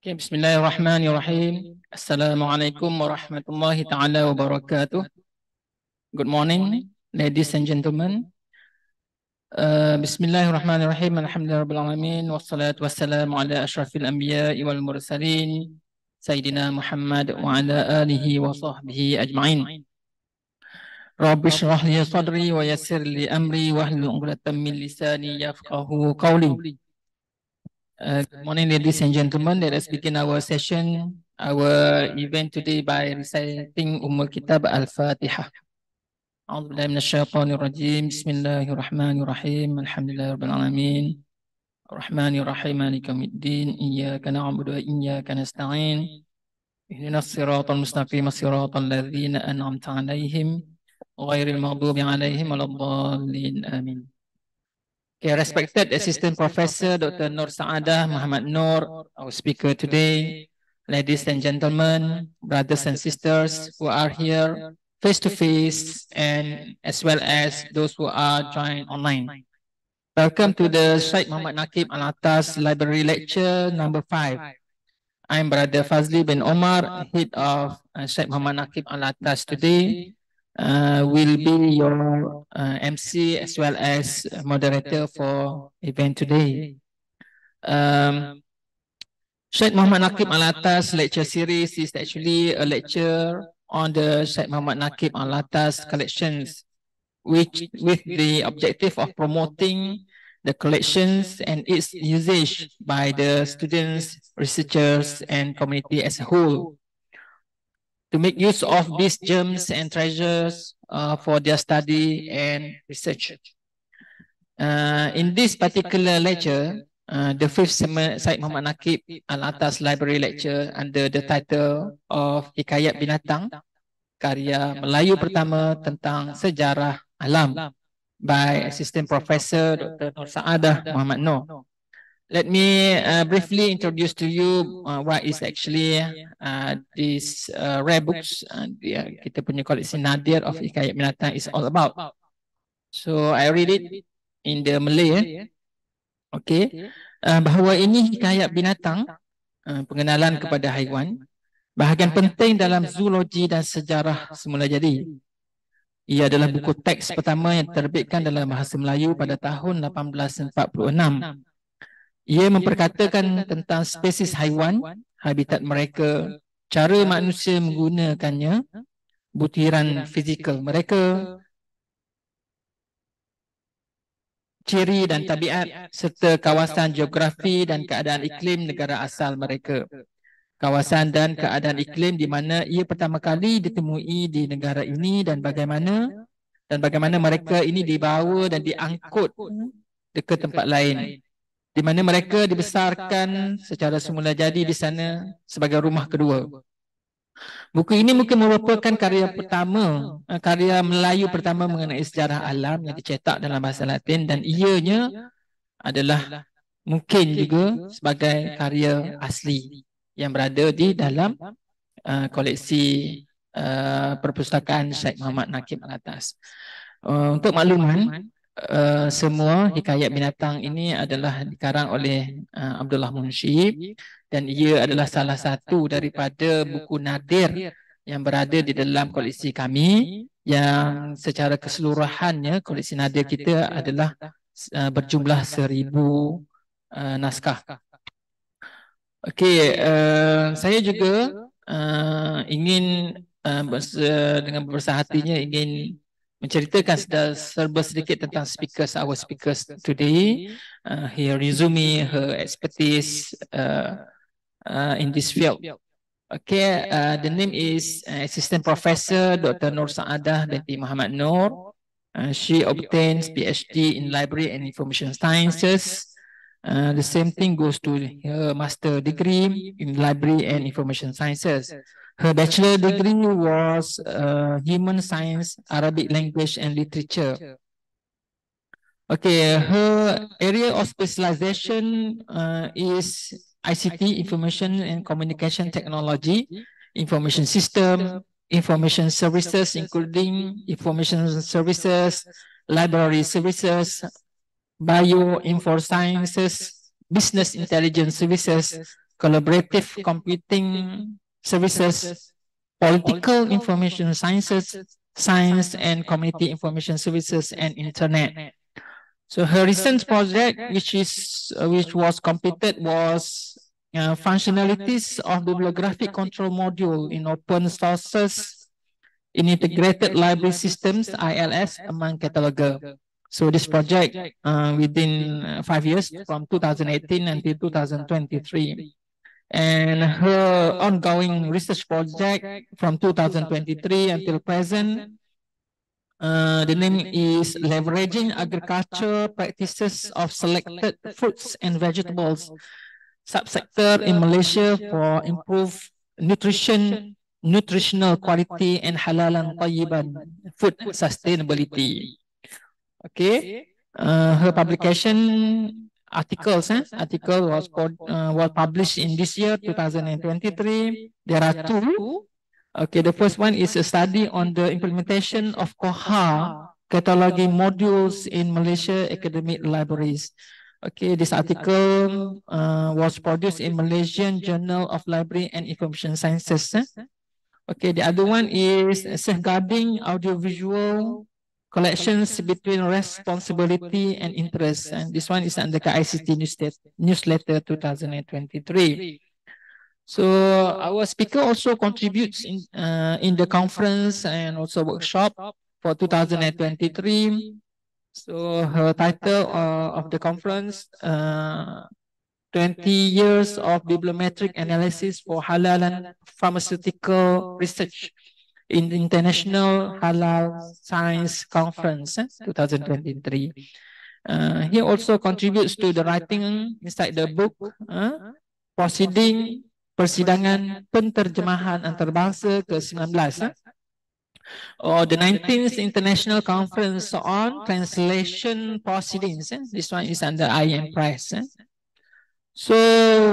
Okay, Bismillahirrahmanirrahim. Assalamualaikum warahmatullahi taala wabarakatuh Good morning ladies and gentlemen uh, Bismillahirrahmanirrahim Alhamdulillahirabbil alamin wassalatu wassalamu ala asyrafil anbiya wal mursalin sayyidina Muhammad wa ala alihi wa sahbihi ajmain Rabbi shrah li sadri wa yassir li amri wahlul 'uqdatam min lisani yafqahu qawli Uh, good morning, ladies and gentlemen. Let us begin our session, our event today by reciting Umm al-Kitab al-Fatiha. أعوذ بالله من الشيطان الرجيم بسم الله الرحمن الرحيم الحمد لله رب العالمين الرحمن الرحيم مالك يوم الدين إياك نعبد وإياك نستعين اهدنا الصراط المستقيم صراط الذين أنعمت عليهم غير المغضوب عليهم ولا الضالين آمين Okay, respected Assistant Professor Dr. Nur Saadah Muhammad Nur, our speaker today, ladies and gentlemen, brothers and sisters who are here face to face and as well as those who are joined online. Welcome to the Syed Muhammad Nakib al Library Lecture number 5. I'm Brother Fazli bin Omar, head of uh, Syed Muhammad Nakib Al-Attas today uh, will be your uh, MC as well as moderator for event today. Um, Sheikh Muhammad Naqib Al-Atas lecture series is actually a lecture on the Sheikh Muhammad Naqib Al-Atas collections, which with the objective of promoting the collections and its usage by the students, researchers, and community as a whole. to make use of these gems and treasures uh, for their study and research. Uh, in this particular lecture, uh, the fifth Said Muhammad Nakib Al-Atas Library Lecture under the title of Hikayat Binatang, Karya Melayu Pertama Tentang Sejarah Alam by Assistant Professor Dr. Saadah Muhammad Noor. Let me uh, uh briefly introduce to you uh, what is actually uh, uh this uh, rare books. Uh, kita punya koleksi Nadir of Ikayat Binatang is all about. So I read it in the Malay. Eh? eh. Okay. Uh, bahawa ini hikayat binatang, uh, pengenalan kepada haiwan, bahagian penting dalam zoologi dan sejarah semula jadi. Ia adalah buku teks pertama yang terbitkan dalam bahasa Melayu pada tahun 1846. Ia memperkatakan tentang spesies haiwan, habitat mereka, cara manusia menggunakannya, butiran fizikal mereka, ciri dan tabiat serta kawasan geografi dan keadaan iklim negara asal mereka. Kawasan dan keadaan iklim di mana ia pertama kali ditemui di negara ini dan bagaimana dan bagaimana mereka ini dibawa dan diangkut ke tempat lain di mana mereka dibesarkan secara semula jadi di sana sebagai rumah kedua. Buku ini mungkin merupakan karya pertama, eh, karya Melayu pertama mengenai sejarah alam yang dicetak dalam bahasa Latin dan ianya adalah mungkin juga sebagai karya asli yang berada di dalam uh, koleksi uh, perpustakaan Syekh Muhammad Nakib Al-Atas. Uh, untuk makluman, Eh, semua hikayat binatang ini adalah dikarang oleh uh, Abdullah Munshi dan ia adalah salah satu daripada buku nadir yang berada di dalam koleksi kami yang secara keseluruhannya koleksi nadir kita adalah uh, berjumlah seribu uh, naskah. Okey, uh, saya juga uh, ingin uh, dengan bersahatinya ingin menceritakan serba sedikit tentang speakers our speakers today uh, her resume her expertise uh, uh, in this field okay uh, the name is uh, assistant professor Dr Nur Saadah binti Muhammad Nur uh, she obtains PhD in library and information sciences Uh, the same thing goes to her master degree in library and information sciences. Uh, Her bachelor degree was uh, Human Science, Arabic Language and Literature. Okay, her area of specialization uh, is ICT, Information and Communication Technology, Information System, Information Services, including Information Services, Library Services, Bioinfo Sciences, Business Intelligence Services, Collaborative Computing services, political information sciences, science and community information services and internet. So her recent project, which is uh, which uh, was completed, was uh, uh functionalities of bibliographic control module in open sources in integrated library systems (ILS) among cataloger. So this project uh, uh within five years, from 2018 until 2023 and her ongoing research project from 2023 until present. Uh, the name is Leveraging Agriculture Practices of Selected Fruits and Vegetables Subsector in Malaysia for Improved Nutrition, Nutritional Quality and Halal and Tayyiban Food Sustainability. Okay, uh, her publication Eh? articles, eh? article was uh, was published in this year 2023. There are two. Okay, the first one is a study on the implementation of COHA cataloging modules in Malaysia academic libraries. Okay, this article uh, uh, was produced in Malaysian Journal of Library and Information Sciences. Eh? Okay, the other one is safeguarding audiovisual collections between responsibility and interest. And this one is under the ICT newsletter 2023. So our speaker also contributes in, uh, in the conference and also workshop for 2023. So her title uh, of the conference, uh, 20 years of bibliometric analysis for halal and pharmaceutical research in the International Halal Science Conference eh, 2023. Uh, he also contributes to the writing inside the book uh, Proceeding Persidangan Penterjemahan Antarbangsa ke-19 eh, or the 19th International Conference on Translation Proceedings. Eh, this one is under IM Press. Eh. So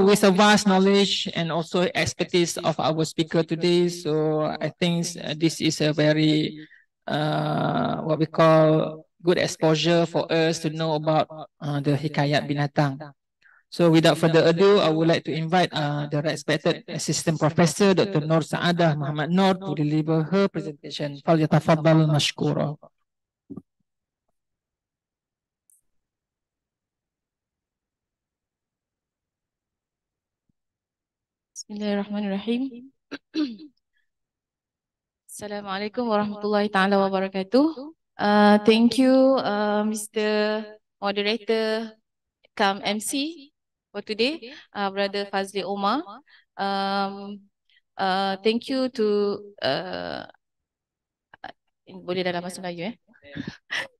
with a vast knowledge and also expertise of our speaker today, so I think uh, this is a very, uh, what we call good exposure for us to know about uh, the Hikayat Binatang. So without further ado, I would like to invite uh, the respected Assistant Professor Dr. Nur Saadah Muhammad Nur to deliver her presentation. فَلْيَتَفَضَّلْ مَشْكُورًا Bismillahirrahmanirrahim. Assalamualaikum warahmatullahi taala wabarakatuh. Uh, thank you uh, Mr. Moderator Kam MC for today, uh, Brother Fazli Omar. Um, uh, thank you to uh, in, boleh dalam bahasa Melayu ya.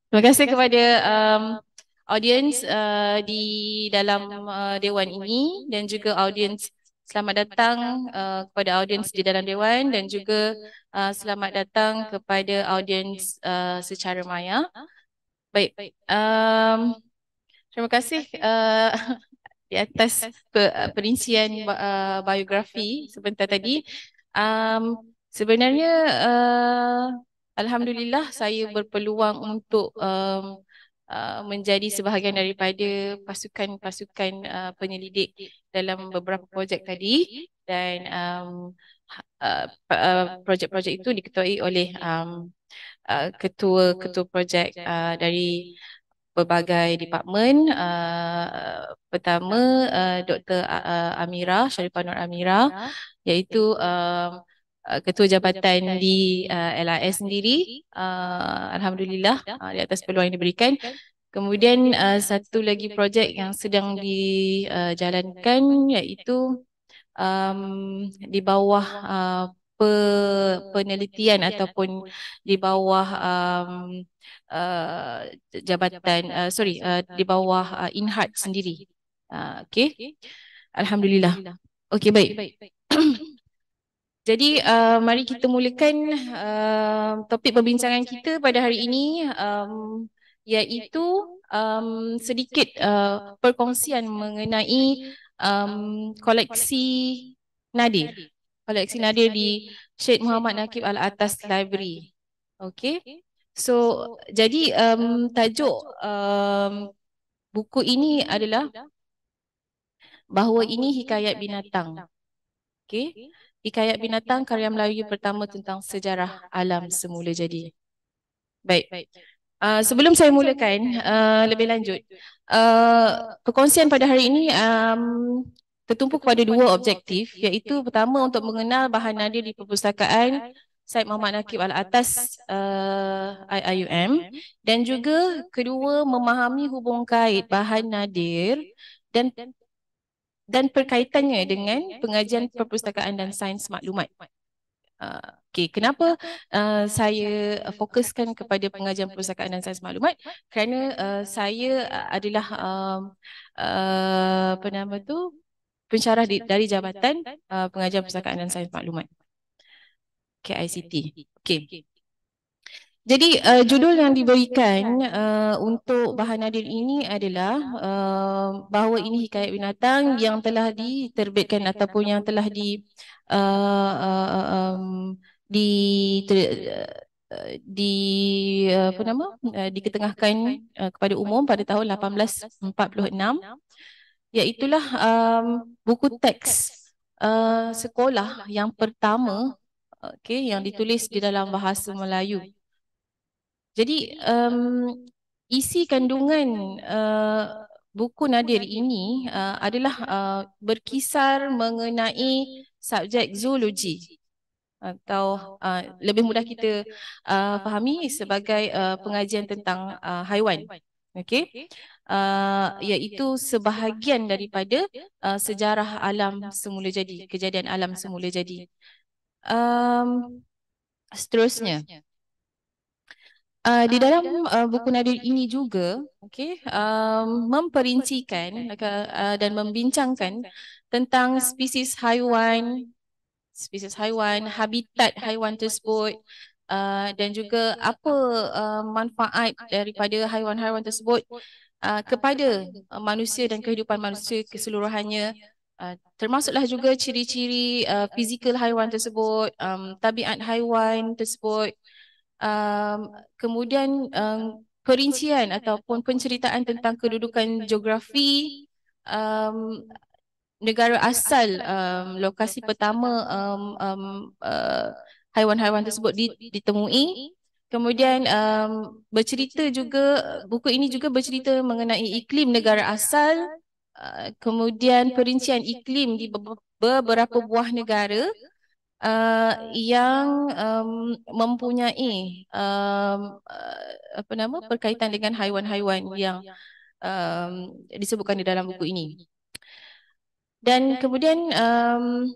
Terima kasih kepada um, um audience uh, di dalam uh, uh dewan ini dan juga audience selamat datang uh, kepada audiens di dalam dewan dan juga uh, selamat datang kepada audiens uh, secara maya. Baik, Um, terima kasih uh, di atas perincian uh, biografi sebentar tadi. Um, sebenarnya uh, alhamdulillah saya berpeluang untuk um, Uh, menjadi sebahagian daripada pasukan-pasukan uh, penyelidik dalam beberapa projek tadi dan um, ha, uh, uh, uh, projek-projek itu diketuai oleh um, uh, ketua-ketua projek uh, dari pelbagai departemen uh, pertama uh, Dr Amira Syarifah Nur Amira iaitu uh, Uh, ketua jabatan di uh, LIS sendiri uh, alhamdulillah uh, di atas peluang yang diberikan kemudian uh, uh, satu lagi projek yang sedang uh, dijalankan iaitu um, di bawah uh, pe- penelitian ataupun di bawah um, uh, jabatan uh, sorry uh, di bawah uh, Inhart sendiri uh, okey alhamdulillah Okay, baik. Jadi uh, mari kita mulakan uh, topik perbincangan kita pada hari ini um, iaitu um, sedikit uh, perkongsian mengenai um, koleksi Nadir. Koleksi Nadir di Syed Muhammad Naqib Al-Atas Library. Okay. So, jadi um, tajuk um, buku ini adalah bahawa ini hikayat binatang. Okay. Ikayat Binatang karya Melayu pertama tentang sejarah alam semula jadi. Baik. Baik. Uh, sebelum saya mulakan uh, lebih lanjut, uh, perkongsian pada hari ini um, tertumpu kepada dua objektif iaitu pertama untuk mengenal bahan nadir di perpustakaan Said Muhammad Nakib Al-Atas uh, IIUM dan juga kedua memahami hubung kait bahan nadir dan dan perkaitannya dengan pengajian perpustakaan dan sains maklumat. Uh, okay, kenapa uh, saya fokuskan ah, um, ah, kepada ah, pengajian perpustakaan dan sains maklumat? Kerana uh, saya adalah um, uh, apa nama tu pencarah dari jabatan uh, pengajian perpustakaan dan sains maklumat KICT. Okay. Jadi uh, judul yang uh, diberikan uh, untuk bahan hadir ini adalah uh, bahawa ini hikayat binatang yang telah diterbitkan ataupun yang telah di uh, uh, um, di ter, uh, di uh, apa nama uh, diketengahkan uh, kepada umum pada tahun 1846 iaitulah um, buku teks uh, sekolah yang pertama okey yang ditulis di dalam bahasa Melayu. Jadi um, isi kandungan uh, buku Nadir ini uh, adalah uh, berkisar mengenai subjek zoologi atau uh, lebih mudah kita uh, fahami sebagai uh, pengajian tentang uh, haiwan. Okey. Uh, iaitu sebahagian daripada uh, sejarah alam semula jadi, kejadian alam semula jadi. Um, seterusnya. Uh, di dalam uh, buku Nadir ini juga okay, uh, memperincikan uh, dan membincangkan tentang spesies haiwan, spesies haiwan, habitat haiwan tersebut uh, dan juga apa uh, manfaat daripada haiwan-haiwan tersebut uh, kepada uh, manusia dan kehidupan manusia keseluruhannya. Uh, termasuklah juga ciri-ciri uh, fizikal haiwan tersebut, um, tabiat haiwan tersebut, um, kemudian um, perincian ataupun penceritaan tentang kedudukan geografi um, negara asal um, lokasi pertama um, um, uh, tersebut ditemui. Kemudian um, bercerita juga buku ini juga bercerita mengenai iklim negara asal. Uh, kemudian perincian iklim di beberapa buah negara. Uh, uh, yang um, mempunyai um, apa nama berkaitan dengan haiwan-haiwan yang um, disebutkan di dalam buku ini. Dan kemudian um,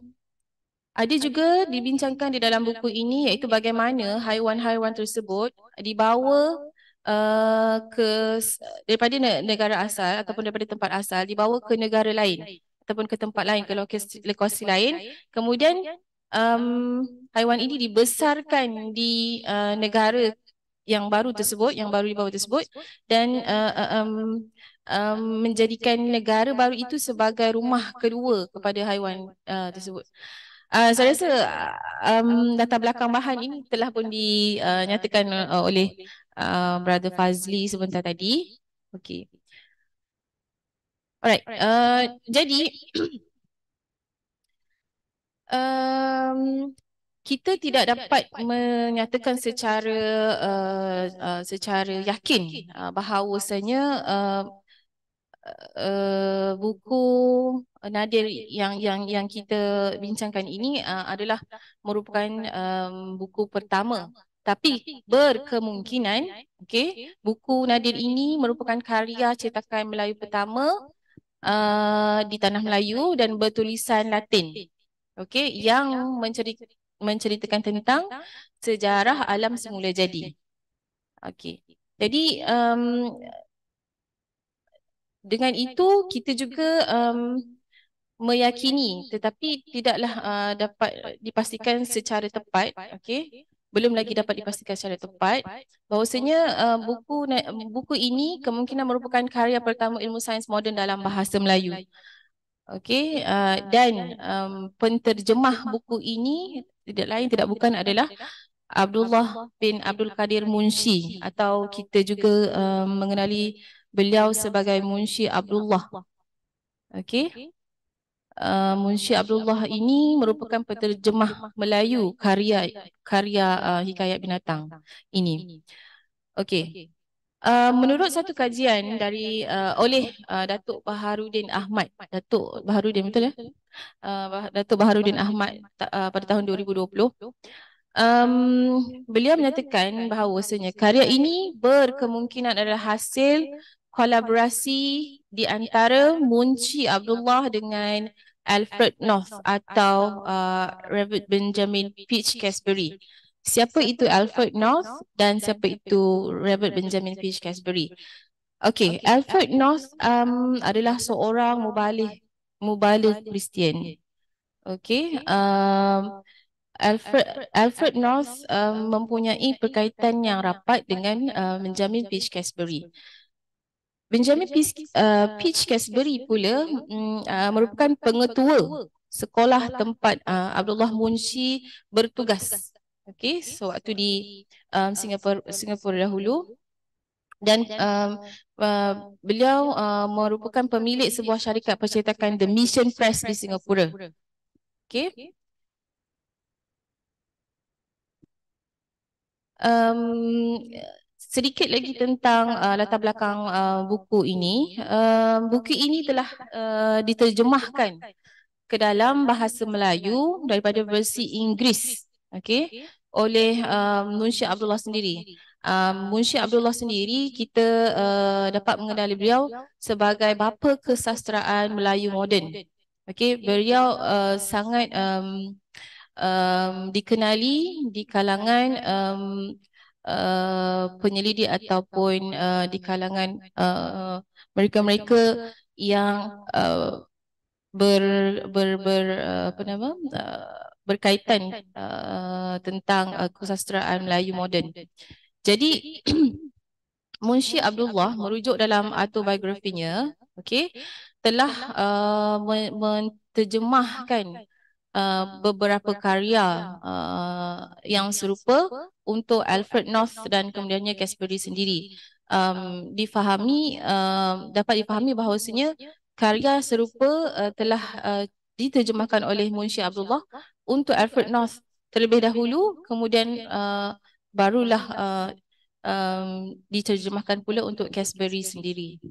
ada juga dibincangkan di dalam buku ini iaitu bagaimana haiwan-haiwan tersebut dibawa uh, ke daripada negara asal ataupun daripada tempat asal dibawa ke negara lain ataupun ke tempat lain ke lokasi, lokasi lain kemudian um, haiwan ini dibesarkan di uh, negara yang baru tersebut, yang baru di bawah tersebut dan uh, um, um, menjadikan negara baru itu sebagai rumah kedua kepada haiwan uh, tersebut. Uh, saya rasa um, data belakang bahan ini telah pun dinyatakan uh, uh, oleh uh, Brother Fazli sebentar tadi. Okay, Alright. Uh, jadi um, kita tidak dapat menyatakan secara uh, uh, secara eh, eh, eh, yakin uh, bahawasanya uh, uh, buku Nadir yang yang yang kita bincangkan ini uh, adalah merupakan um, buku pertama tapi berkemungkinan okey buku Nadir ini merupakan karya cetakan Melayu pertama uh, di tanah Melayu dan bertulisan Latin okey yang menceri menceritakan tentang sejarah alam semula jadi okey jadi um, dengan itu kita juga um, meyakini tetapi tidaklah uh, eh, lah dapat dipastikan secara tepat okey belum lagi dapat dipastikan secara tepat bahawasanya uh, buku buku ini kemungkinan merupakan karya pertama ilmu sains moden dalam bahasa Melayu Okey uh, dan um, penterjemah buku ini tidak lain tidak bukan adalah Abdullah bin Abdul Kadir Munshi atau kita juga um, mengenali beliau sebagai Munshi Abdullah. Okey. Uh, Munshi Abdullah ini merupakan penterjemah Melayu karya karya uh, Hikayat Binatang ini. Okey. Okay. Uh, menurut satu kajian dari uh, oleh uh, Datuk Baharudin Ahmad, Datuk Baharudin betul ya? Uh, Datuk Baharudin Ahmad ta- uh, pada tahun 2020. Um, beliau menyatakan bahawa sebenarnya karya ini berkemungkinan adalah hasil kolaborasi di antara Munci Abdullah dengan Alfred North atau uh, Reverend Benjamin Peach Casbury. Siapa itu Alfred North dan siapa itu Robert Benjamin Fish Casbury? Okey, Alfred North um, um, adalah seorang mubalih mubalih Kristian. Okey, um, um, Alfred Alfred North um, um mempunyai perkaitan yang rapat dengan uh, uh, Benjamin Fish Casbury. Benjamin Peach uh, uh, Fish Casbury pula um, uh, merupakan pengetua sekolah tempat uh, Abdullah Munshi bertugas Okay, so waktu di um, um, Singapura Singapura dahulu dan um, um uh, um, beliau uh, merupakan pemilik sebuah syarikat percetakan The Mission Press di Singapura. Okay. Um, sedikit lagi tentang uh, latar uh, belakang uh, uh buku ini. Uh, buku ini telah uh, uh diterjemahkan ke dalam bahasa Melayu daripada versi Inggeris. Okay oleh um, Munshi Abdullah sendiri. Um, Munshi Abdullah sendiri kita uh, dapat mengenali beliau sebagai bapa kesastraan Melayu moden. Okey, beliau uh, sangat um, um, dikenali di kalangan um, uh, penyelidik ataupun uh, di kalangan uh, mereka-mereka uh, yang uh, ber ber ber uh, apa nama? Uh, berkaitan uh, tentang uh, kesastraan Melayu moden. Jadi Munshi Abdullah merujuk dalam autobiografinya, okey, telah uh, uh menterjemahkan uh, uh, beberapa karya uh, yang serupa untuk Alfred North dan kemudiannya Casper sendiri. Um, um difahami uh, dapat difahami bahawasanya karya serupa uh, telah uh, diterjemahkan oleh Munshi Abdullah untuk Alfred North terlebih dahulu kemudian ya. uh, barulah uh, um, diterjemahkan pula untuk Casbury sendiri.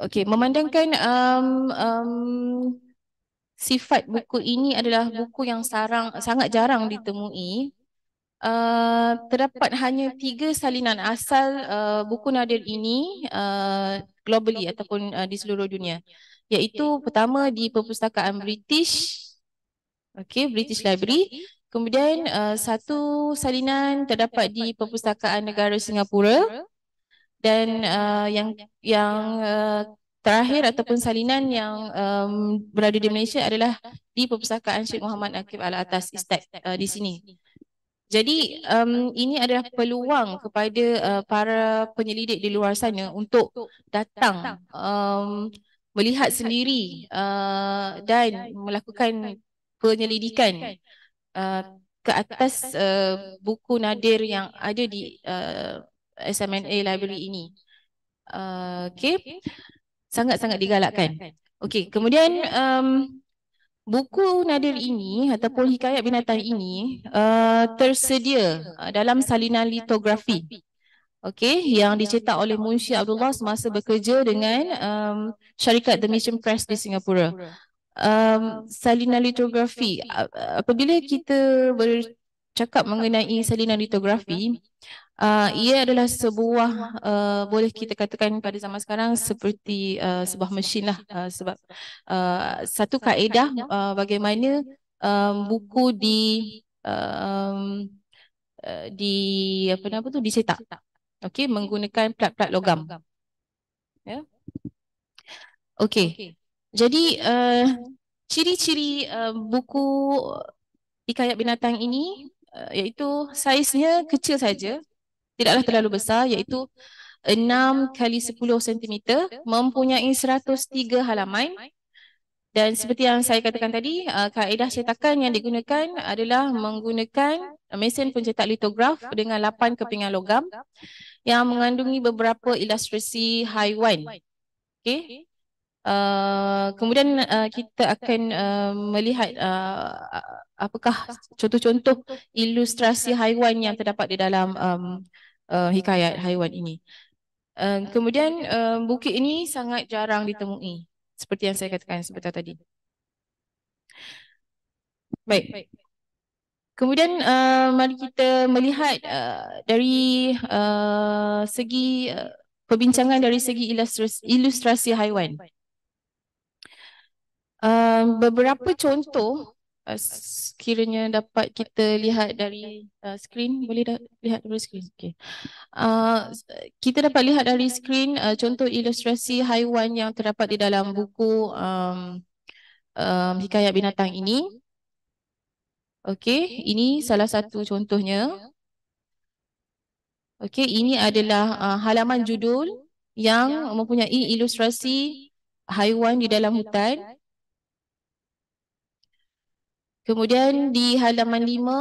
Okey, memandangkan um, um, um, sifat buku ini adalah buku yang sarang, sangat jarang ditemui. Uh, terdapat hanya tiga salinan asal uh, buku Nadir ini uh, uh globally ataupun uh, di seluruh dunia iaitu pertama di perpustakaan British okey British Library kemudian uh, satu salinan terdapat di perpustakaan negara Singapura dan uh, yang yang uh, terakhir ataupun salinan yang um, berada di Malaysia adalah di perpustakaan Syed Muhammad Akif Al-Atas Istat uh, di sini jadi um, ini adalah peluang kepada uh, para penyelidik di luar sana untuk datang um, melihat sendiri uh, dan melakukan penyelidikan uh, ke atas uh, buku nadir yang ada di uh, SMNA library ini. Uh, okay. Sangat-sangat digalakkan. Okay. Kemudian um, buku nadir ini ataupun hikayat binatang ini uh, tersedia dalam salinan litografi okey yang dicetak oleh Munshi Abdullah semasa bekerja dengan um, syarikat The Mission Press di Singapura. Um, salina litografi apabila kita bercakap mengenai salina litografi Uh, ia adalah sebuah uh, boleh kita katakan pada zaman sekarang seperti uh, sebuah mesin lah uh, sebab uh, satu kaedah uh, bagaimana um, buku di um, di apa nama tu dicetak. Okey, menggunakan plat-plat logam. Ya. Okey. Okay. Jadi eh, hmm. ciri-ciri uh, uh, buku hikayat binatang ini uh, iaitu saiznya kecil saja, tidaklah terlalu besar iaitu 6 kali 10 cm, mempunyai 103 halaman. Dan seperti yang saya katakan tadi, kaedah cetakan yang digunakan adalah menggunakan mesin pencetak litograf dengan 8 kepingan logam yang mengandungi beberapa ilustrasi haiwan. Okey. Uh, kemudian uh, kita akan uh, melihat uh, apakah contoh-contoh ilustrasi haiwan yang terdapat di dalam um, uh, uh, hikayat haiwan ini. Uh, uh, kemudian uh, uh, bukit ini sangat jarang ditemui seperti yang saya katakan sebentar tadi. Baik. Baik. Kemudian uh, mari kita melihat uh, dari uh, segi uh, perbincangan dari segi ilustrasi, ilustrasi haiwan. Uh, beberapa contoh uh, kiranya dapat kita lihat dari uh, skrin boleh da- lihat dari skrin okey uh, kita dapat lihat dari skrin uh, contoh ilustrasi haiwan yang terdapat di dalam buku um, um, hikayat binatang ini uh, Okey, ini salah satu contohnya. Okey, ini adalah uh, halaman judul yang mempunyai ilustrasi haiwan di dalam hutan. Kemudian di halaman lima,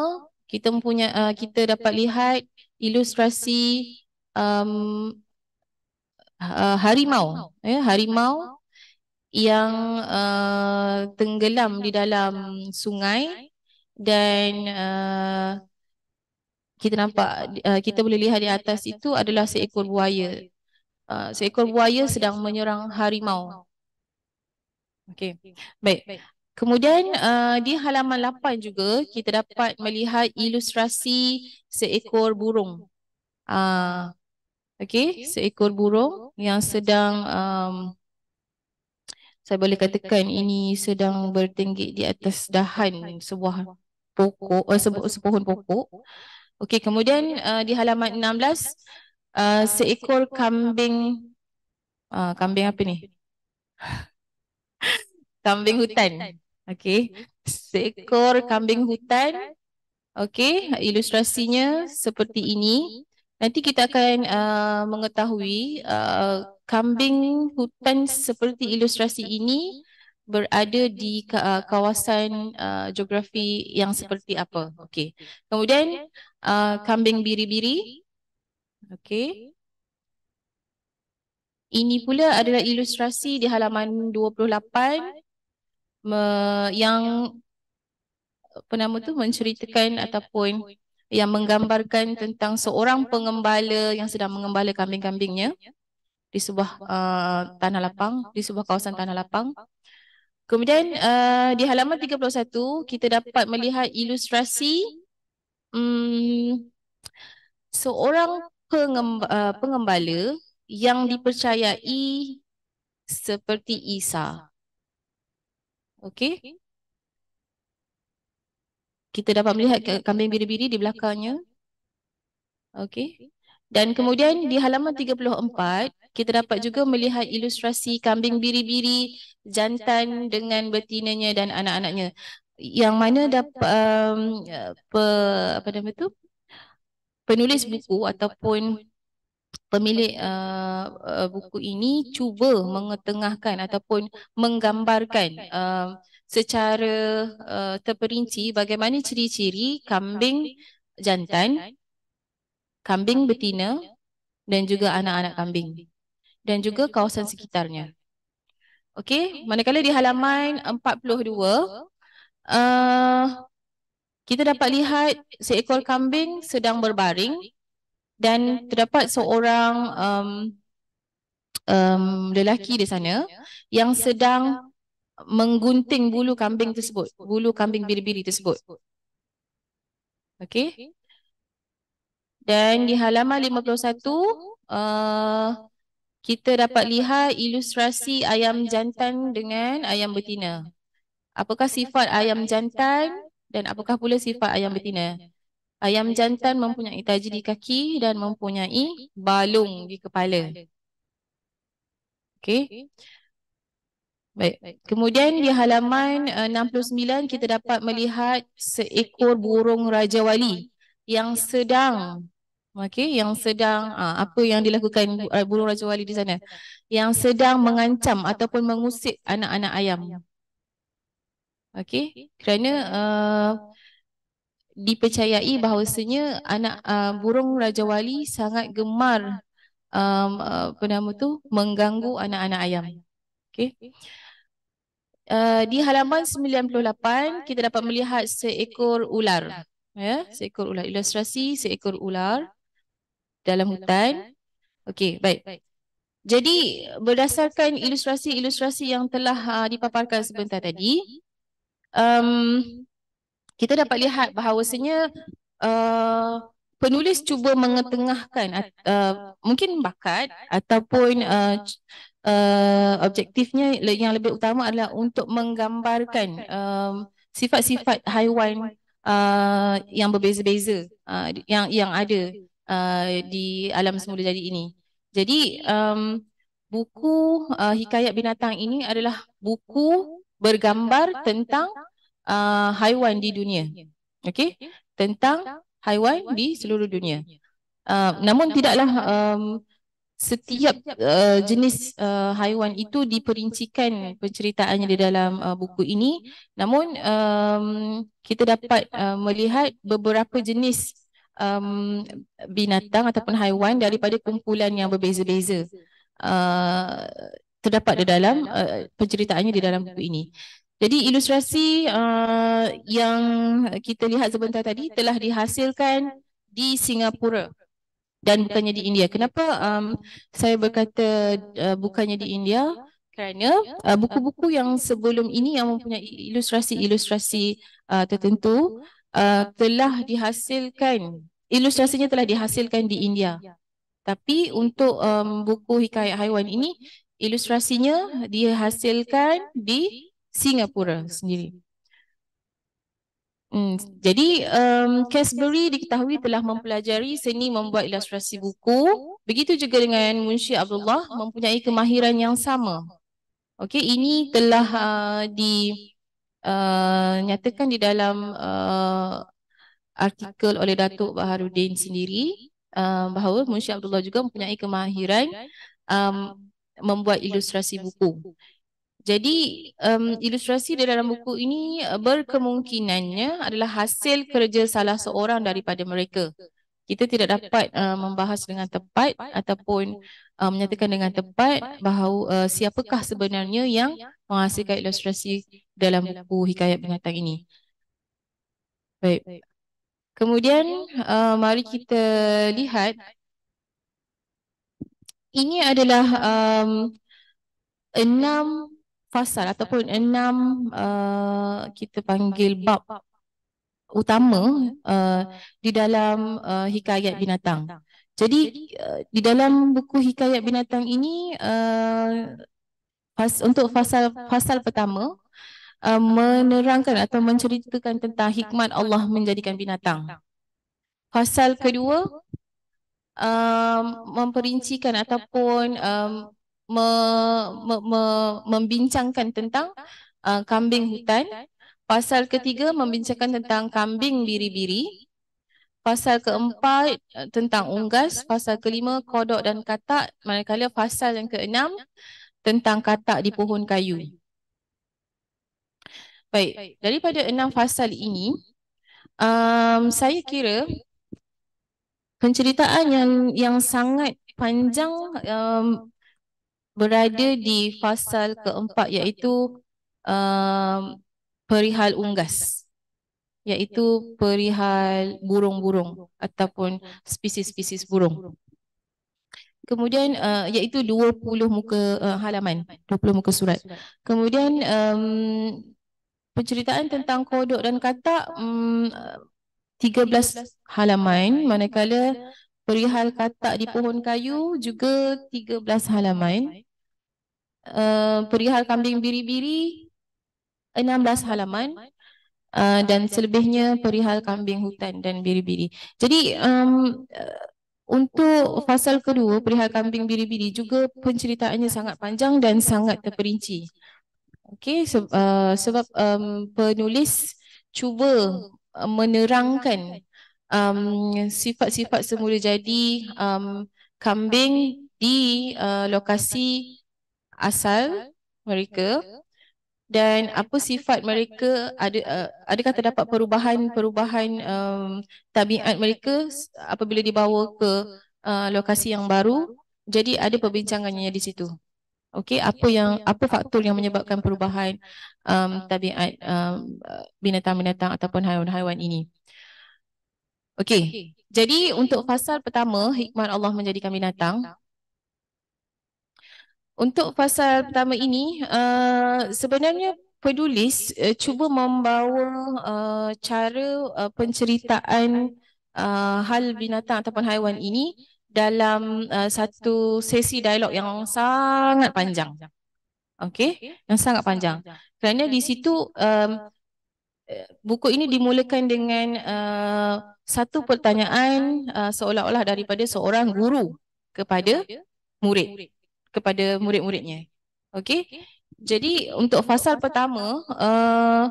kita mempunyai uh, kita ah, dapat lihat ilustrasi um, uh, harimau, ya, harimau yang uh, tenggelam di dalam sungai dan uh, kita nampak uh, kita boleh lihat di atas itu adalah seekor buaya. Uh, seekor buaya sedang menyerang harimau. Okey. Baik. Kemudian uh, di halaman 8 juga kita dapat melihat ilustrasi seekor burung. Uh, Okey, seekor burung yang sedang um, saya boleh katakan ini sedang bertinggi di atas dahan sebuah pokok oh eh, se sepohon pokok. Okey, kemudian uh, di halaman 16 uh, eh, seekor kambing uh, kambing apa ni? kambing hutan. Okey. Seekor kambing hutan. Okey, ilustrasinya seperti ini. Nanti kita akan uh, mengetahui uh, kambing hutan seperti ilustrasi ini berada di ah, kawasan uh, geografi yang seperti apa. Okey. Kemudian uh, kambing biri-biri. Okey. Ini pula adalah ilustrasi di halaman 28 yang penama nama tu menceritakan ataupun yang menggambarkan tentang seorang pengembala yang sedang mengembala kambing-kambingnya di sebuah uh, tanah lapang, di sebuah kawasan tanah lapang. Kemudian uh, di halaman 31 kita dapat melihat ilustrasi um, seorang pengemba, uh, pengembala yang dipercayai seperti Isa. Okey. Kita dapat melihat kambing biri-biri di belakangnya. Okey. Dan kemudian di halaman 34, kita dapat juga melihat ilustrasi kambing biri-biri, jantan dengan betinanya dan anak-anaknya. Yang mana dapat, um, pe, apa nama tu? Penulis buku ataupun pemilik uh, uh, buku ini cuba mengetengahkan ataupun menggambarkan uh, secara uh, terperinci bagaimana ciri-ciri kambing jantan kambing betina dan juga anak-anak kambing dan juga kawasan sekitarnya. Okey, manakala di halaman 42 uh, eh, kita dapat lihat seekor kambing sedang berbaring dan terdapat seorang um, um, lelaki di sana yang sedang menggunting bulu kambing tersebut, bulu kambing biri-biri tersebut. Okey. Dan di halaman 51 uh, eh, kita dapat lihat ilustrasi ayam jantan dengan ayam betina. Apakah sifat ayam jantan dan apakah pula sifat ayam betina? Ayam jantan mempunyai taji di kaki dan mempunyai balung di kepala. Okey. Baik. Kemudian di halaman 69 eh, kita dapat melihat seekor burung raja wali yang sedang okey yang sedang uh, apa yang dilakukan burung eh, raja wali di sana yang sedang mengancam ataupun mengusik anak-anak ayam okey kerana uh, dipercayai bahawasanya anak uh, burung raja wali sangat gemar um, apa nama tu mengganggu anak-anak ayam okey Uh, di halaman 98 kita dapat melihat seekor ular. Ya, ya seekor ular ilustrasi seekor ular dalam hutan okey baik jadi berdasarkan ilustrasi-ilustrasi yang telah uh, dipaparkan sebentar tadi um, kita dapat lihat bahawasanya uh, penulis cuba mengetengahkan uh, mungkin bakat ataupun uh, Uh, objektifnya yang lebih utama adalah untuk menggambarkan sifat-sifat um, haiwan Uh, yang berbeza-beza uh, yang yang ada uh, di alam semula jadi ini. Jadi um, buku uh, Hikayat Binatang ini adalah buku bergambar tentang uh, haiwan di dunia. Okey? Tentang haiwan di seluruh dunia. Uh, namun tidaklah um, setiap uh, uh jenis uh, uh, haiwan itu diperincikan penceritaannya di dalam uh, buku ini namun um, kita dapat uh, melihat beberapa jenis um, um binatang ataupun haiwan daripada kumpulan yang berbeza-beza uh, terdapat di dalam uh, uh, penceritaannya di dalam buku ini jadi ilustrasi uh, yang kita lihat sebentar tadi telah dihasilkan di Singapura dan bukannya di India. Kenapa um, saya berkata uh, bukannya di India? Kerana uh, buku-buku yang sebelum ini yang mempunyai ilustrasi-ilustrasi uh, tertentu uh, telah dihasilkan, ilustrasinya telah dihasilkan di India. Tapi untuk um, buku Hikayat Haiwan ini, ilustrasinya dihasilkan di Singapura sendiri. Hmm. Jadi um, Casbury diketahui telah mempelajari seni membuat ilustrasi buku. Begitu juga dengan Munshi Abdullah mempunyai kemahiran yang sama. Okey, ini telah uh, eh, dinyatakan eh, uh, di dalam uh, artikel oleh Datuk Baharudin sendiri uh, bahawa Munshi Abdullah juga mempunyai kemahiran um, membuat ilustrasi buku. Jadi um, ilustrasi di dalam buku ini eh, berkemungkinannya adalah hasil kerja salah seorang daripada mereka. Kita tidak dapat uh, membahas dengan tepat ataupun uh, menyatakan dengan tepat bahawa uh, siapakah sebenarnya yang menghasilkan ilustrasi dalam buku Hikayat Binatang ini. Baik. Kemudian uh, mari kita lihat ini adalah um, enam fasal ataupun enam uh, kita panggil bab utama uh, di dalam uh, hikayat binatang. Jadi uh, di dalam buku hikayat binatang ini uh, fas, untuk fasal fasal pertama uh, menerangkan atau menceritakan tentang hikmat Allah menjadikan binatang. Fasal kedua uh, memperincikan ataupun um, me, me, me, membincangkan tentang uh, kambing hutan. Pasal ketiga membincangkan tentang kambing biri-biri. Pasal keempat uh, tentang unggas. Pasal kelima kodok dan katak. Manakala pasal yang keenam tentang katak di pohon kayu. Baik, daripada enam pasal ini, um, saya kira penceritaan yang yang sangat panjang um, berada di fasal keempat iaitu um, perihal unggas iaitu perihal burung-burung ataupun spesies-spesies burung. Kemudian uh, iaitu 20 muka uh, halaman, 20 muka surat. Kemudian um, penceritaan tentang kodok dan katak um, mm, 13 uh, halaman manakala perihal katak di pohon kayu juga 13 halaman. Uh, perihal kambing biri-biri 16 halaman uh, dan selebihnya perihal kambing hutan dan biri-biri. Jadi um, uh, untuk fasal kedua perihal kambing biri-biri juga penceritaannya sangat panjang dan sangat terperinci. Okay, se- uh, sebab um, penulis cuba menerangkan um, sifat-sifat semula jadi um, kambing di uh, lokasi asal mereka dan apa sifat mereka ada uh, adakah terdapat perubahan-perubahan um, tabiat mereka apabila dibawa ke uh, lokasi yang baru jadi ada perbincangannya di situ okey apa yang apa faktor yang menyebabkan perubahan um, tabiat um, binatang-binatang ataupun haiwan-haiwan ini Okey. Jadi untuk fasa pertama hikmah Allah menjadikan binatang. Untuk fasa pertama ini uh, sebenarnya penulis uh, cuba membawa uh, cara uh, penceritaan uh, hal binatang ataupun haiwan ini dalam uh, satu sesi dialog yang sangat panjang. Okey, yang sangat panjang. Kerana di situ um, buku ini dimulakan dengan uh, satu pertanyaan uh, seolah-olah daripada seorang guru kepada murid kepada murid-muridnya. Okey. Jadi untuk fasal pertama uh,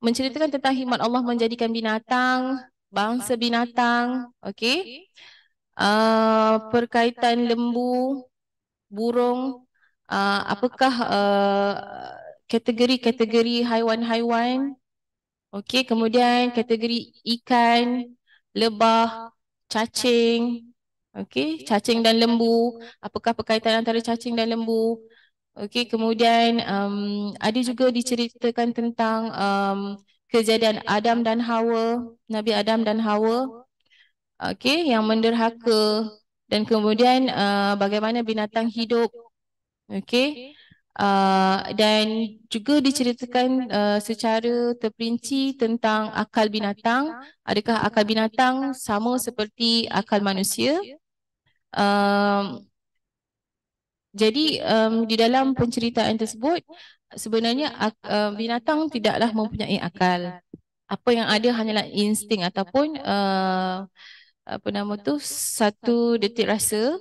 menceritakan tentang hikmat Allah menjadikan binatang, bangsa binatang, okey. Uh, perkaitan lembu, burung, uh, apakah uh, kategori-kategori haiwan-haiwan Okey, kemudian kategori ikan, lebah, cacing. Okey, cacing dan lembu. Apakah perkaitan antara cacing dan lembu? Okey, kemudian um, ada juga diceritakan tentang um, kejadian Adam dan Hawa, Nabi Adam dan Hawa. Okey, yang menderhaka dan kemudian uh, bagaimana binatang hidup. Okey. Uh, dan juga diceritakan uh, secara terperinci tentang akal binatang. Adakah akal binatang sama seperti akal manusia? Um, jadi um, di dalam penceritaan tersebut sebenarnya uh, binatang tidaklah mempunyai akal. Apa yang ada hanyalah insting ataupun uh, apa nama tu satu detik rasa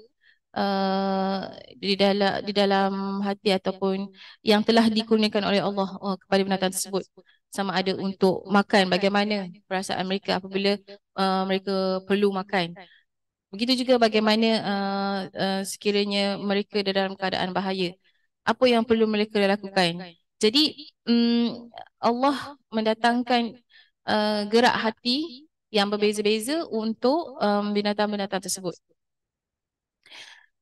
uh, di dalam di dalam hati ataupun yang telah dikurniakan oleh Allah uh, kepada binatang tersebut sama ada untuk makan bagaimana perasaan mereka apabila uh, mereka perlu makan begitu juga bagaimana uh, uh, sekiranya mereka dalam keadaan bahaya apa yang perlu mereka lakukan jadi um, Allah mendatangkan uh, gerak hati yang berbeza-beza untuk um, binatang-binatang tersebut.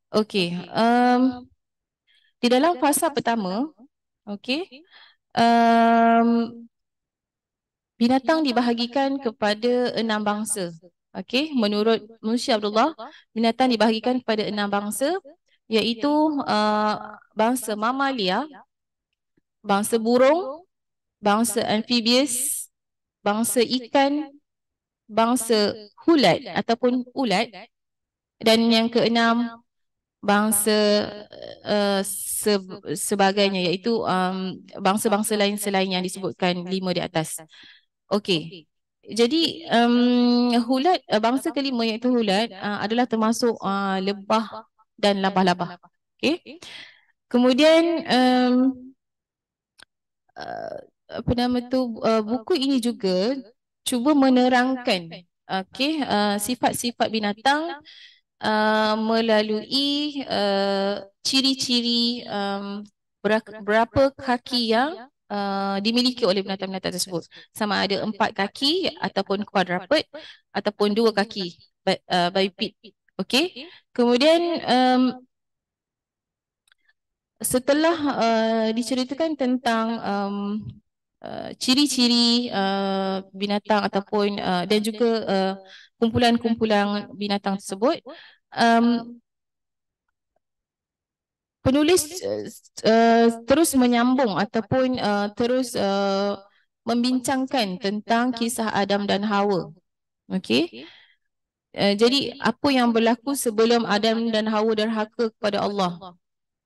Okey. Um, di dalam fasa pertama, okey. Um, binatang dibahagikan kepada enam bangsa. Okey, menurut Musy Abdullah, binatang dibahagikan kepada enam bangsa iaitu uh, bangsa mamalia, bangsa burung, bangsa amphibious, bangsa ikan, bangsa hulat ataupun ulat dan yang keenam bangsa uh, se- sebagainya iaitu um, bangsa-bangsa lain selain yang disebutkan lima di atas. Okey. Jadi um, hulat uh, bangsa kelima iaitu hulat uh, adalah termasuk uh, lebah dan labah-labah. Okey. Kemudian um, uh, apa nama tu uh, buku ini juga cuba menerangkan okey uh, sifat-sifat binatang Uh, melalui uh, ciri-ciri uh, um, berapa, berapa kaki yang uh, uh, dimiliki oleh binatang-binatang tersebut. Sama ada empat kaki ataupun quadruped ataupun dua kaki biped. Okey. Kemudian um, um setelah uh, diceritakan tentang um, ciri-ciri uh, binatang ataupun uh, dan juga uh, kumpulan-kumpulan binatang tersebut. Um, penulis uh, uh, terus menyambung ataupun uh, terus uh, membincangkan tentang kisah Adam dan Hawa. Okay, Uh, jadi apa yang berlaku sebelum Adam dan Hawa derhaka kepada Allah.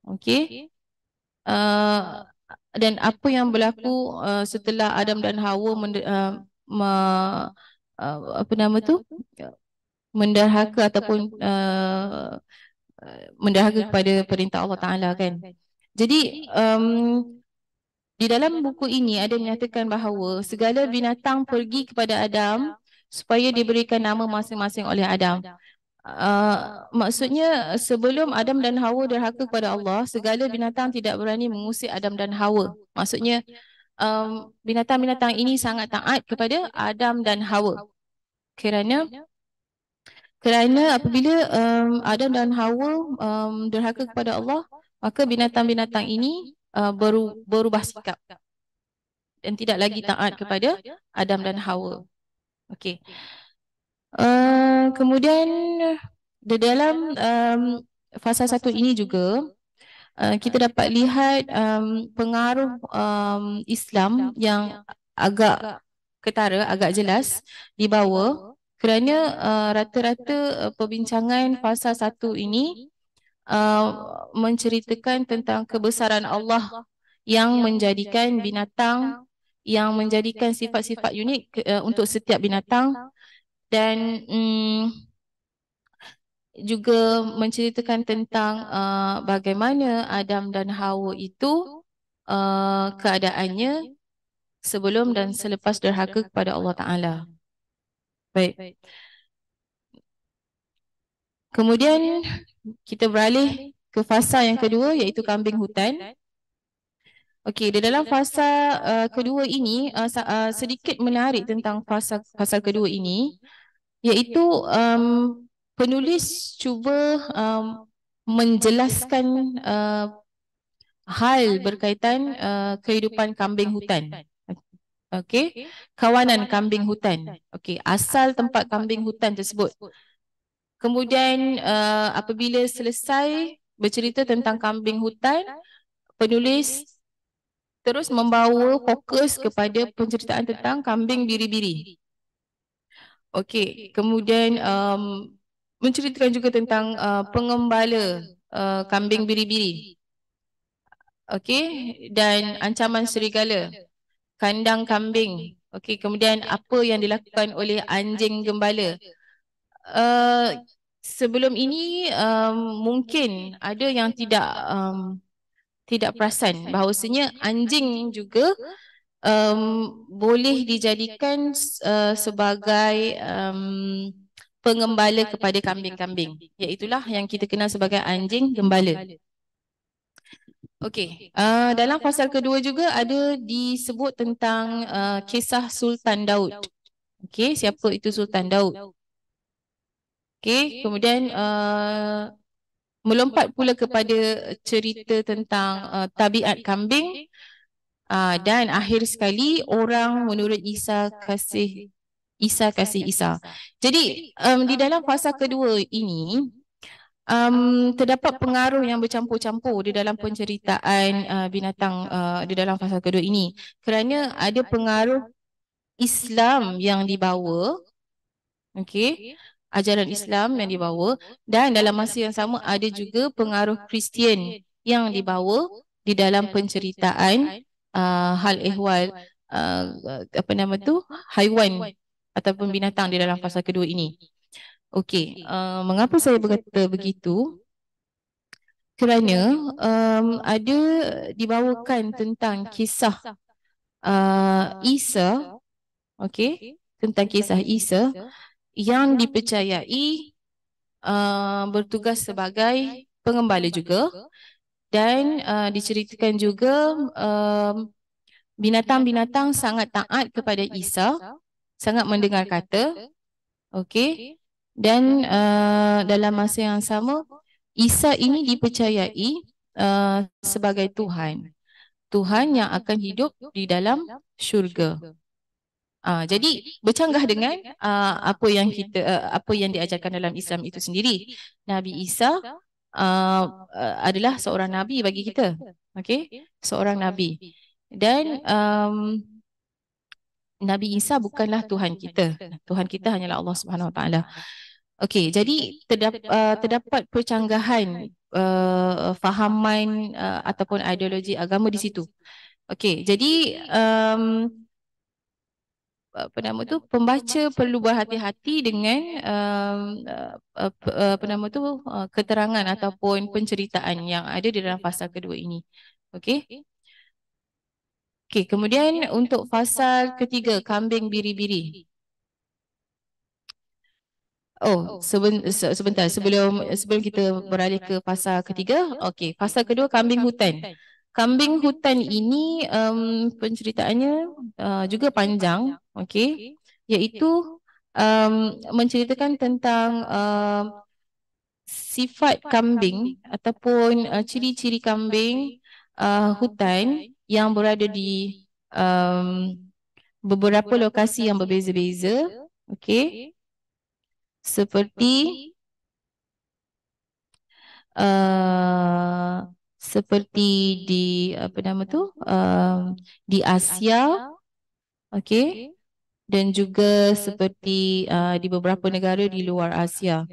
Okay, Uh, dan apa yang berlaku uh, setelah Adam dan Hawa uh, uh, apa nama tu mendahaka ataupun uh, mendahaga kepada perintah Allah kan? Taala kan. Jadi um, um, di dalam buku ini ada menyatakan bahawa segala binatang pergi kepada Adam supaya diberikan nama masing-masing oleh Adam. Uh, uh maksudnya sebelum Adam dan Hawa derhaka kepada Allah, segala binatang tidak berani mengusik Adam dan Hawa. Maksudnya um, binatang-binatang ini sangat taat kepada Adam dan Hawa kerana kerana apabila um, Adam dan Hawa um, derhaka kepada Allah maka binatang-binatang ini uh, eh, baru berubah sikap dan tidak lagi taat kepada Adam dan Hawa. Okey. Uh, kemudian di dalam um, fasa satu ini juga uh, kita dapat lihat um, pengaruh um, Islam yang agak ketara agak jelas di bawah kerana uh, rata-rata uh, perbincangan fasa satu ini uh, menceritakan tentang kebesaran Allah yang menjadikan binatang yang menjadikan sifat-sifat unik uh, uh untuk setiap binatang dan um, juga menceritakan tentang uh, bagaimana Adam dan Hawa itu uh, keadaannya sebelum dan selepas derhaka kepada Allah Ta'ala. Baik. Kemudian kita beralih ke fasa yang kedua iaitu kambing hutan. Okey, di dalam fasa uh, uh, kedua ini uh, uh, uh, sedikit menarik tentang fasa fasa kedua ini iaitu um, um penulis cuba um, menjelaskan uh, hal berkaitan uh, kehidupan kambing hutan. Okay, Kawanan kambing hutan. Okay, asal tempat kambing hutan tersebut. Kemudian uh, apabila selesai bercerita tentang kambing hutan, penulis terus membawa fokus kepada penceritaan tentang kambing biri-biri. Okey, kemudian um, menceritakan juga tentang uh, pengembala uh, kambing biri-biri. Okey, dan ancaman serigala kandang kambing. Okey, kemudian apa yang dilakukan oleh anjing gembala? Uh, sebelum ini um, mungkin ada yang tidak um, tidak perasan bahawasanya anjing juga um, boleh dijadikan uh, sebagai um, pengembala kepada kambing-kambing iaitu yang kita kenal sebagai anjing gembala. Okey, uh, dalam pasal kedua juga ada disebut tentang uh, kisah Sultan Daud. Okey, siapa itu Sultan Daud? Okey, kemudian uh, melompat pula kepada cerita tentang uh, tabiat kambing uh, dan akhir sekali orang menurut Isa kasih Isa kasih Isa. Jadi um, di dalam pasal kedua ini um, terdapat pengaruh yang bercampur-campur di dalam penceritaan uh, binatang uh, di dalam fasa kedua ini kerana ada pengaruh Islam yang dibawa okay, ajaran Islam yang dibawa dan dalam masa yang sama ada juga pengaruh Kristian yang dibawa di dalam penceritaan uh, hal ehwal uh, apa nama tu haiwan ataupun binatang di dalam fasa kedua ini. Okey, uh, mengapa saya berkata begitu? Kerana um, ada dibawakan tentang kisah uh, Isa, okey, tentang kisah Isa yang dipercayai uh, bertugas sebagai pengembala juga dan uh, diceritakan juga binatang-binatang uh, sangat taat kepada Isa, sangat mendengar kata, okey. Dan uh, dalam masa yang sama, Isa ini dipercayai uh, sebagai Tuhan. Tuhan yang akan hidup di dalam syurga. Uh, jadi bercanggah dengan uh, apa yang kita uh, apa yang diajarkan dalam Islam itu sendiri. Nabi Isa uh, uh, adalah seorang nabi bagi kita. Okey, seorang nabi. Dan um, Nabi Isa bukanlah Tuhan kita. Tuhan kita hanyalah Allah Subhanahu Wa Taala. Okey, jadi terdapat, uh, terdapat percanggahan uh, fahaman uh, ataupun ideologi agama di situ. Okey, jadi um, apa nama tu pembaca perlu berhati-hati dengan um, apa nama tu keterangan ataupun penceritaan yang ada di dalam fasa kedua ini. Okey. Okey, kemudian untuk fasa ketiga kambing biri-biri. Oh, oh seben, sebentar sebelum sebelum kita beralih ke fasa ketiga. Ya. Okey, fasa kedua kambing hutan. Kambing hutan ini um, penceritaannya uh, juga panjang, okey, iaitu um, menceritakan tentang uh, sifat kambing ataupun uh, ciri-ciri kambing uh, hutan yang berada di um, beberapa lokasi yang berbeza-beza, okey seperti uh, seperti di apa nama tu uh, di Asia okay, dan juga seperti uh, di beberapa negara di luar Asia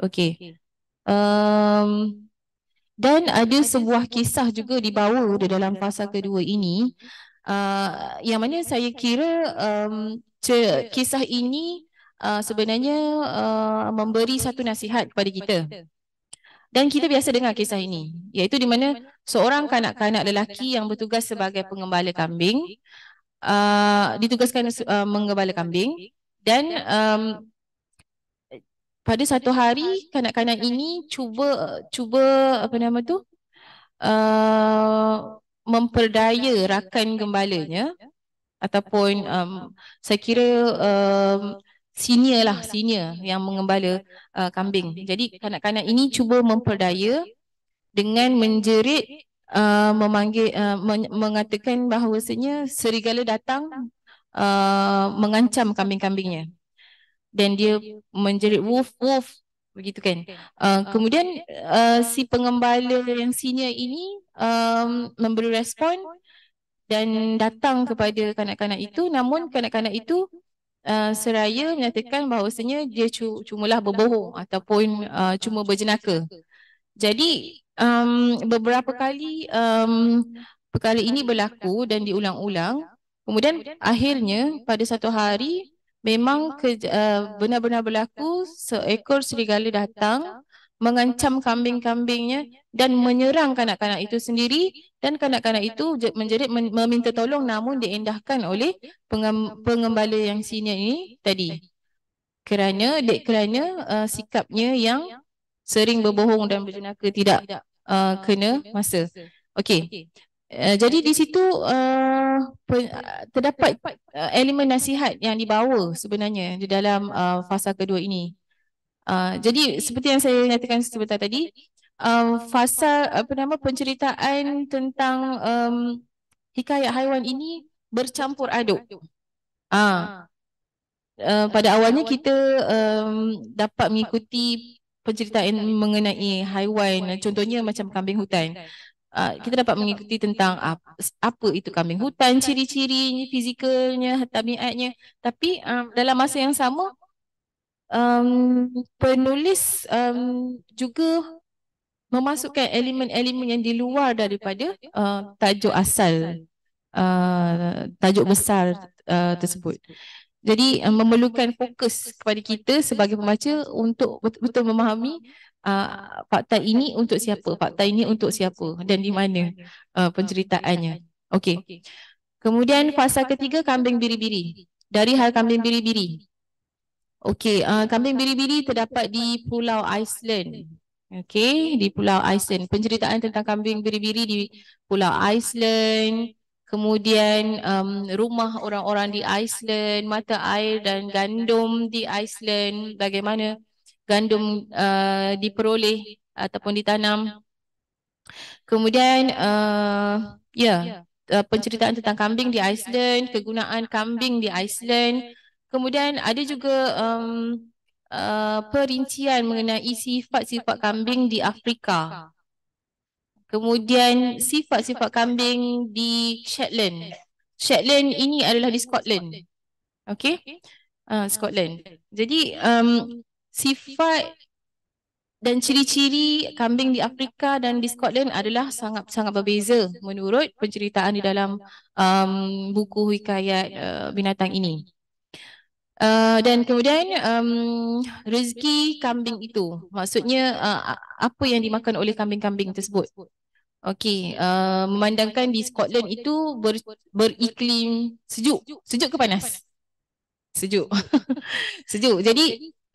okay. um, dan ada sebuah kisah juga di bawah di dalam pasal kedua ini uh, yang mana saya kira um, ce- kisah ini uh, sebenarnya uh, memberi satu nasihat kepada kita. Dan kita biasa dengar kisah ini, iaitu di mana seorang kanak-kanak lelaki yang bertugas sebagai pengembala kambing, uh, ditugaskan uh, mengembala kambing dan um, pada satu hari kanak-kanak ini cuba cuba apa nama tu uh, memperdaya rakan gembalanya ataupun um, saya kira um, lah, senior lah senior yang mengembala uh, kambing. Jadi kanak-kanak ini cuba memperdaya dengan menjerit uh, uh, memanggil uh, mengatakan bahawasanya serigala datang uh, mengancam kambing-kambingnya. Dan dia menjerit wolf wolf kan. begitu kan. Uh, uh kemudian uh, uh, si pengembala yang senior ini um, um memberi respon dan datang kepada kanak-kanak itu namun kanak-kanak itu Eh, seraya menyatakan bahawasanya dia cumalah berbohong ataupun uh, cuma berjenaka. Jadi um, beberapa kali um, perkara ini berlaku dan diulang-ulang. Kemudian akhirnya pada satu hari memang eh, benar-benar uh, berlaku seekor serigala datang mengancam kambing-kambingnya dan menyerang kanak-kanak itu sendiri dan kanak-kanak itu menjerit meminta tolong namun diendahkan oleh pengembala yang senior ini tadi kerana dek kerana uh, sikapnya yang sering berbohong dan berjenaka tidak uh, kena masa okey Uh, jadi di situ uh, uh, terdapat uh, elemen nasihat yang dibawa sebenarnya di dalam uh, fasa kedua ini. Uh, jadi seperti yang saya nyatakan sebentar tadi, um, fasa apa nama penceritaan tentang um, hikayat haiwan ini bercampur aduk. Ah. ah. Uh, pada awalnya kita um, dapat mengikuti penceritaan mengenai haiwan contohnya macam kambing hutan. Uh, kita dapat mengikuti tentang apa, apa itu kambing hutan, ciri-cirinya, fizikalnya, tabiatnya. Tapi um, dalam masa yang sama, um, penulis um, juga memasukkan elemen-elemen yang di luar daripada uh, tajuk asal uh, tajuk besar uh, tersebut. Jadi uh, memerlukan fokus kepada kita sebagai pembaca untuk betul-betul memahami uh, fakta ini untuk siapa, fakta ini untuk siapa dan di mana uh, penceritaannya. Okey. Kemudian fasa ketiga kambing biri-biri. Dari hal kambing biri-biri Okey, uh, kambing biri-biri terdapat di Pulau Iceland. Okey, di Pulau Iceland. Penceritaan tentang kambing biri-biri di Pulau Iceland. Kemudian um, rumah orang-orang di Iceland, mata air dan gandum di Iceland. Bagaimana gandum uh, diperoleh ataupun ditanam. Kemudian, uh, ya, yeah, uh, penceritaan tentang kambing di Iceland, kegunaan kambing di Iceland. Kemudian ada juga um, uh, perincian mengenai sifat-sifat kambing di Afrika. Kemudian sifat-sifat kambing di Shetland. Shetland ini adalah di Scotland. Okay. Uh, Scotland. Jadi um, sifat dan ciri-ciri kambing di Afrika dan di Scotland adalah sangat-sangat berbeza menurut penceritaan di dalam um, buku hikayat uh, binatang ini. Uh, dan kemudian um, rezeki kambing itu maksudnya uh, apa yang dimakan oleh kambing-kambing tersebut okey uh, memandangkan di Scotland itu ber, beriklim sejuk sejuk ke panas sejuk sejuk jadi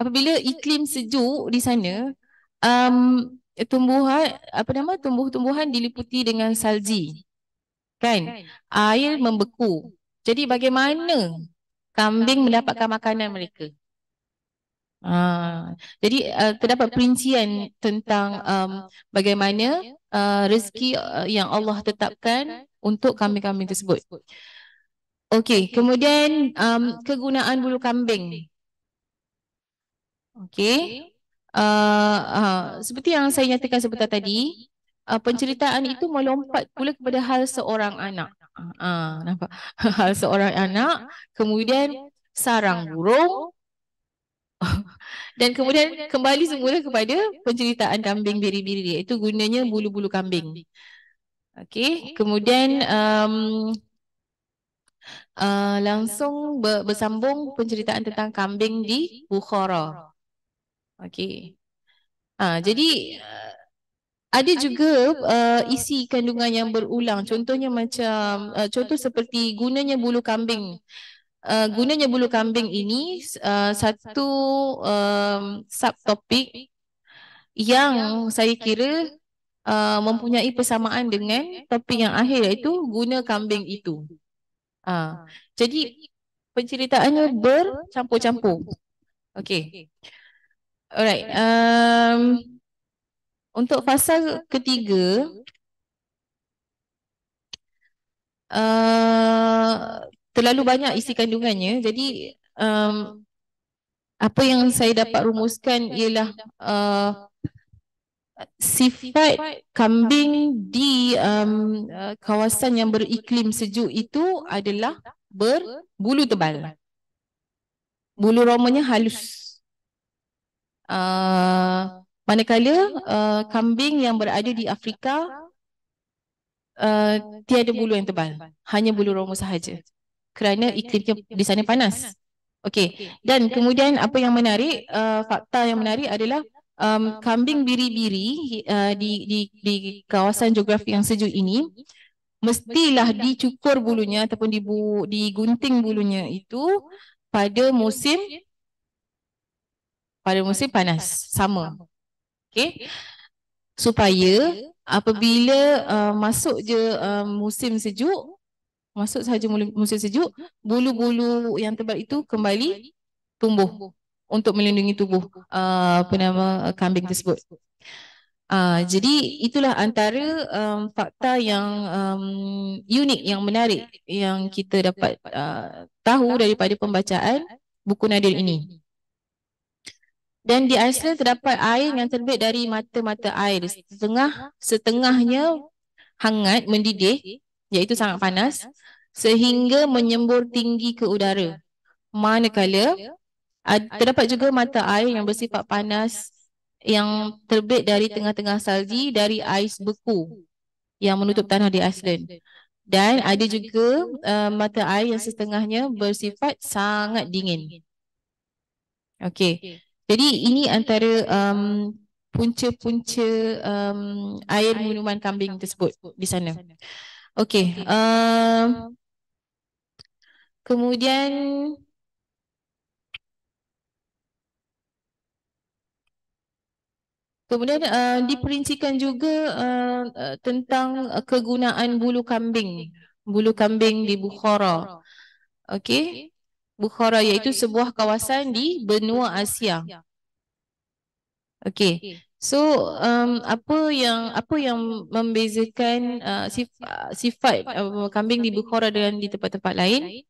apabila iklim sejuk di sana um, tumbuhan apa nama tumbuh-tumbuhan diliputi dengan salji kan, kan. air membeku jadi bagaimana kambing mendapatkan makanan mereka. Uh, jadi uh, terdapat perincian tentang um, bagaimana uh, rezeki yang Allah tetapkan untuk kambing-kambing tersebut. Okey, kemudian um, kegunaan bulu kambing. Okey. Uh, uh, seperti yang saya nyatakan sebentar tadi, uh, penceritaan itu melompat pula kepada hal seorang anak. Ah, ha, nampak. Hal seorang anak, kemudian sarang burung. Dan kemudian kembali semula kepada penceritaan kambing biri-biri itu gunanya bulu-bulu kambing. Okey, kemudian um, uh, langsung bersambung penceritaan tentang kambing di Bukhara. Okey. Ah, ah jadi eh, ada juga uh, uh, isi kandungan yang berulang contohnya macam uh, contoh seperti gunanya bulu kambing uh, gunanya bulu kambing ini uh, satu um, subtopik yang saya kira uh, mempunyai persamaan dengan topik yang akhir iaitu guna kambing itu uh, jadi penceritaannya bercampur-campur okey alright um, untuk fasa ketiga uh, terlalu banyak isi kandungannya. Jadi um, apa yang saya dapat rumuskan ialah uh, sifat kambing di um, kawasan yang beriklim sejuk itu adalah berbulu tebal. Bulu romanya halus. Uh, Manakala uh, kambing yang berada di Afrika uh, tiada bulu yang tebal, hanya bulu roma sahaja. Kerana iklim di sana panas. Okey. Dan kemudian apa yang menarik, uh, fakta yang menarik adalah um, kambing biri-biri uh, di, di, di kawasan geografi yang sejuk ini mestilah dicukur bulunya ataupun dibu, digunting bulunya itu pada musim pada musim panas sama okay? supaya apabila uh, masuk je uh, musim sejuk masuk sahaja musim sejuk bulu-bulu yang tebal itu kembali tumbuh untuk melindungi tubuh uh, apa nama uh, kambing tersebut Uh, jadi itulah antara um, fakta yang um, unik yang menarik yang kita dapat uh, tahu daripada pembacaan buku Nadir ini. Dan di Iceland terdapat air yang terbit dari mata-mata air. Setengah, setengahnya hangat, mendidih, iaitu sangat panas, sehingga menyembur tinggi ke udara. Manakala, terdapat juga mata air yang bersifat panas yang terbit dari tengah-tengah salji dari ais beku yang menutup tanah di Iceland. Dan ada juga uh, mata air yang setengahnya bersifat sangat dingin. Okey. Jadi ini antara um, punca-punca um, air minuman kambing tersebut di sana. Okey. Um, kemudian Kemudian uh, diperincikan juga uh, uh tentang uh, kegunaan bulu kambing. Bulu kambing di Bukhara. Okey. Bukhara iaitu sebuah kawasan di benua Asia. Okey. So um, apa yang apa yang membezakan uh, uh sifat, sifat uh, uh kambing di Bukhara dengan di tempat-tempat lain?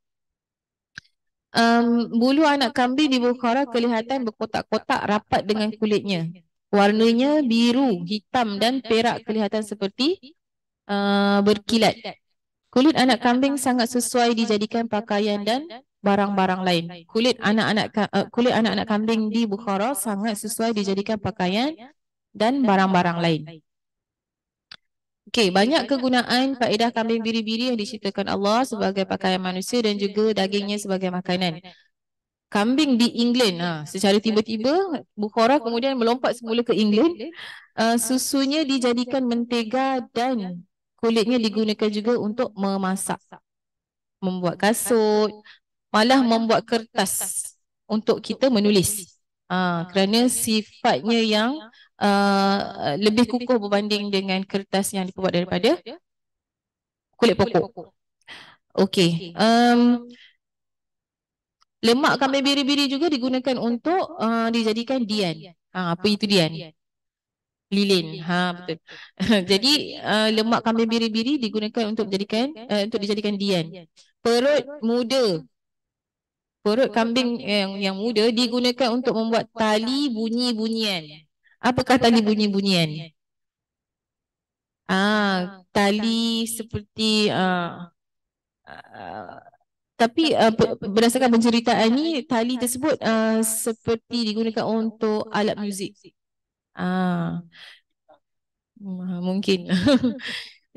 Um, bulu anak kambing di Bukhara kelihatan berkotak-kotak rapat dengan kulitnya. Warnanya biru, hitam dan perak kelihatan seperti uh, berkilat. Kulit anak kambing sangat sesuai dijadikan pakaian dan barang-barang lain. Kulit anak-anak eh, kulit anak-anak kambing di Bukhara sangat sesuai dijadikan pakaian dan barang-barang lain. Okey, banyak kegunaan faedah kambing biri-biri yang diciptakan Allah sebagai pakaian manusia dan juga dagingnya sebagai makanan. Kambing di England, ha, secara tiba-tiba Bukhara kemudian melompat semula ke England. Uh, susunya dijadikan mentega dan kulitnya digunakan juga untuk memasak. Membuat kasut, malah membuat kertas untuk kita menulis ha, kerana sifatnya yang uh, lebih kukuh berbanding dengan kertas yang dibuat daripada kulit pokok. Okey. Um, lemak kambing biri-biri juga digunakan untuk uh, dijadikan dian. Ha, apa itu dian? Lilin. Ha, betul. Jadi uh, lemak kambing biri-biri digunakan untuk dijadikan uh, untuk dijadikan eh, dian. Perut muda Perut kambing yang yang muda digunakan untuk membuat tali bunyi-bunyian. Apakah tali bunyi-bunyian? Ah, ah tali seperti ah, ah tapi uh, berdasarkan penceritaan ini, tali tersebut uh, seperti digunakan untuk alat muzik. Ah. Hmm. mungkin.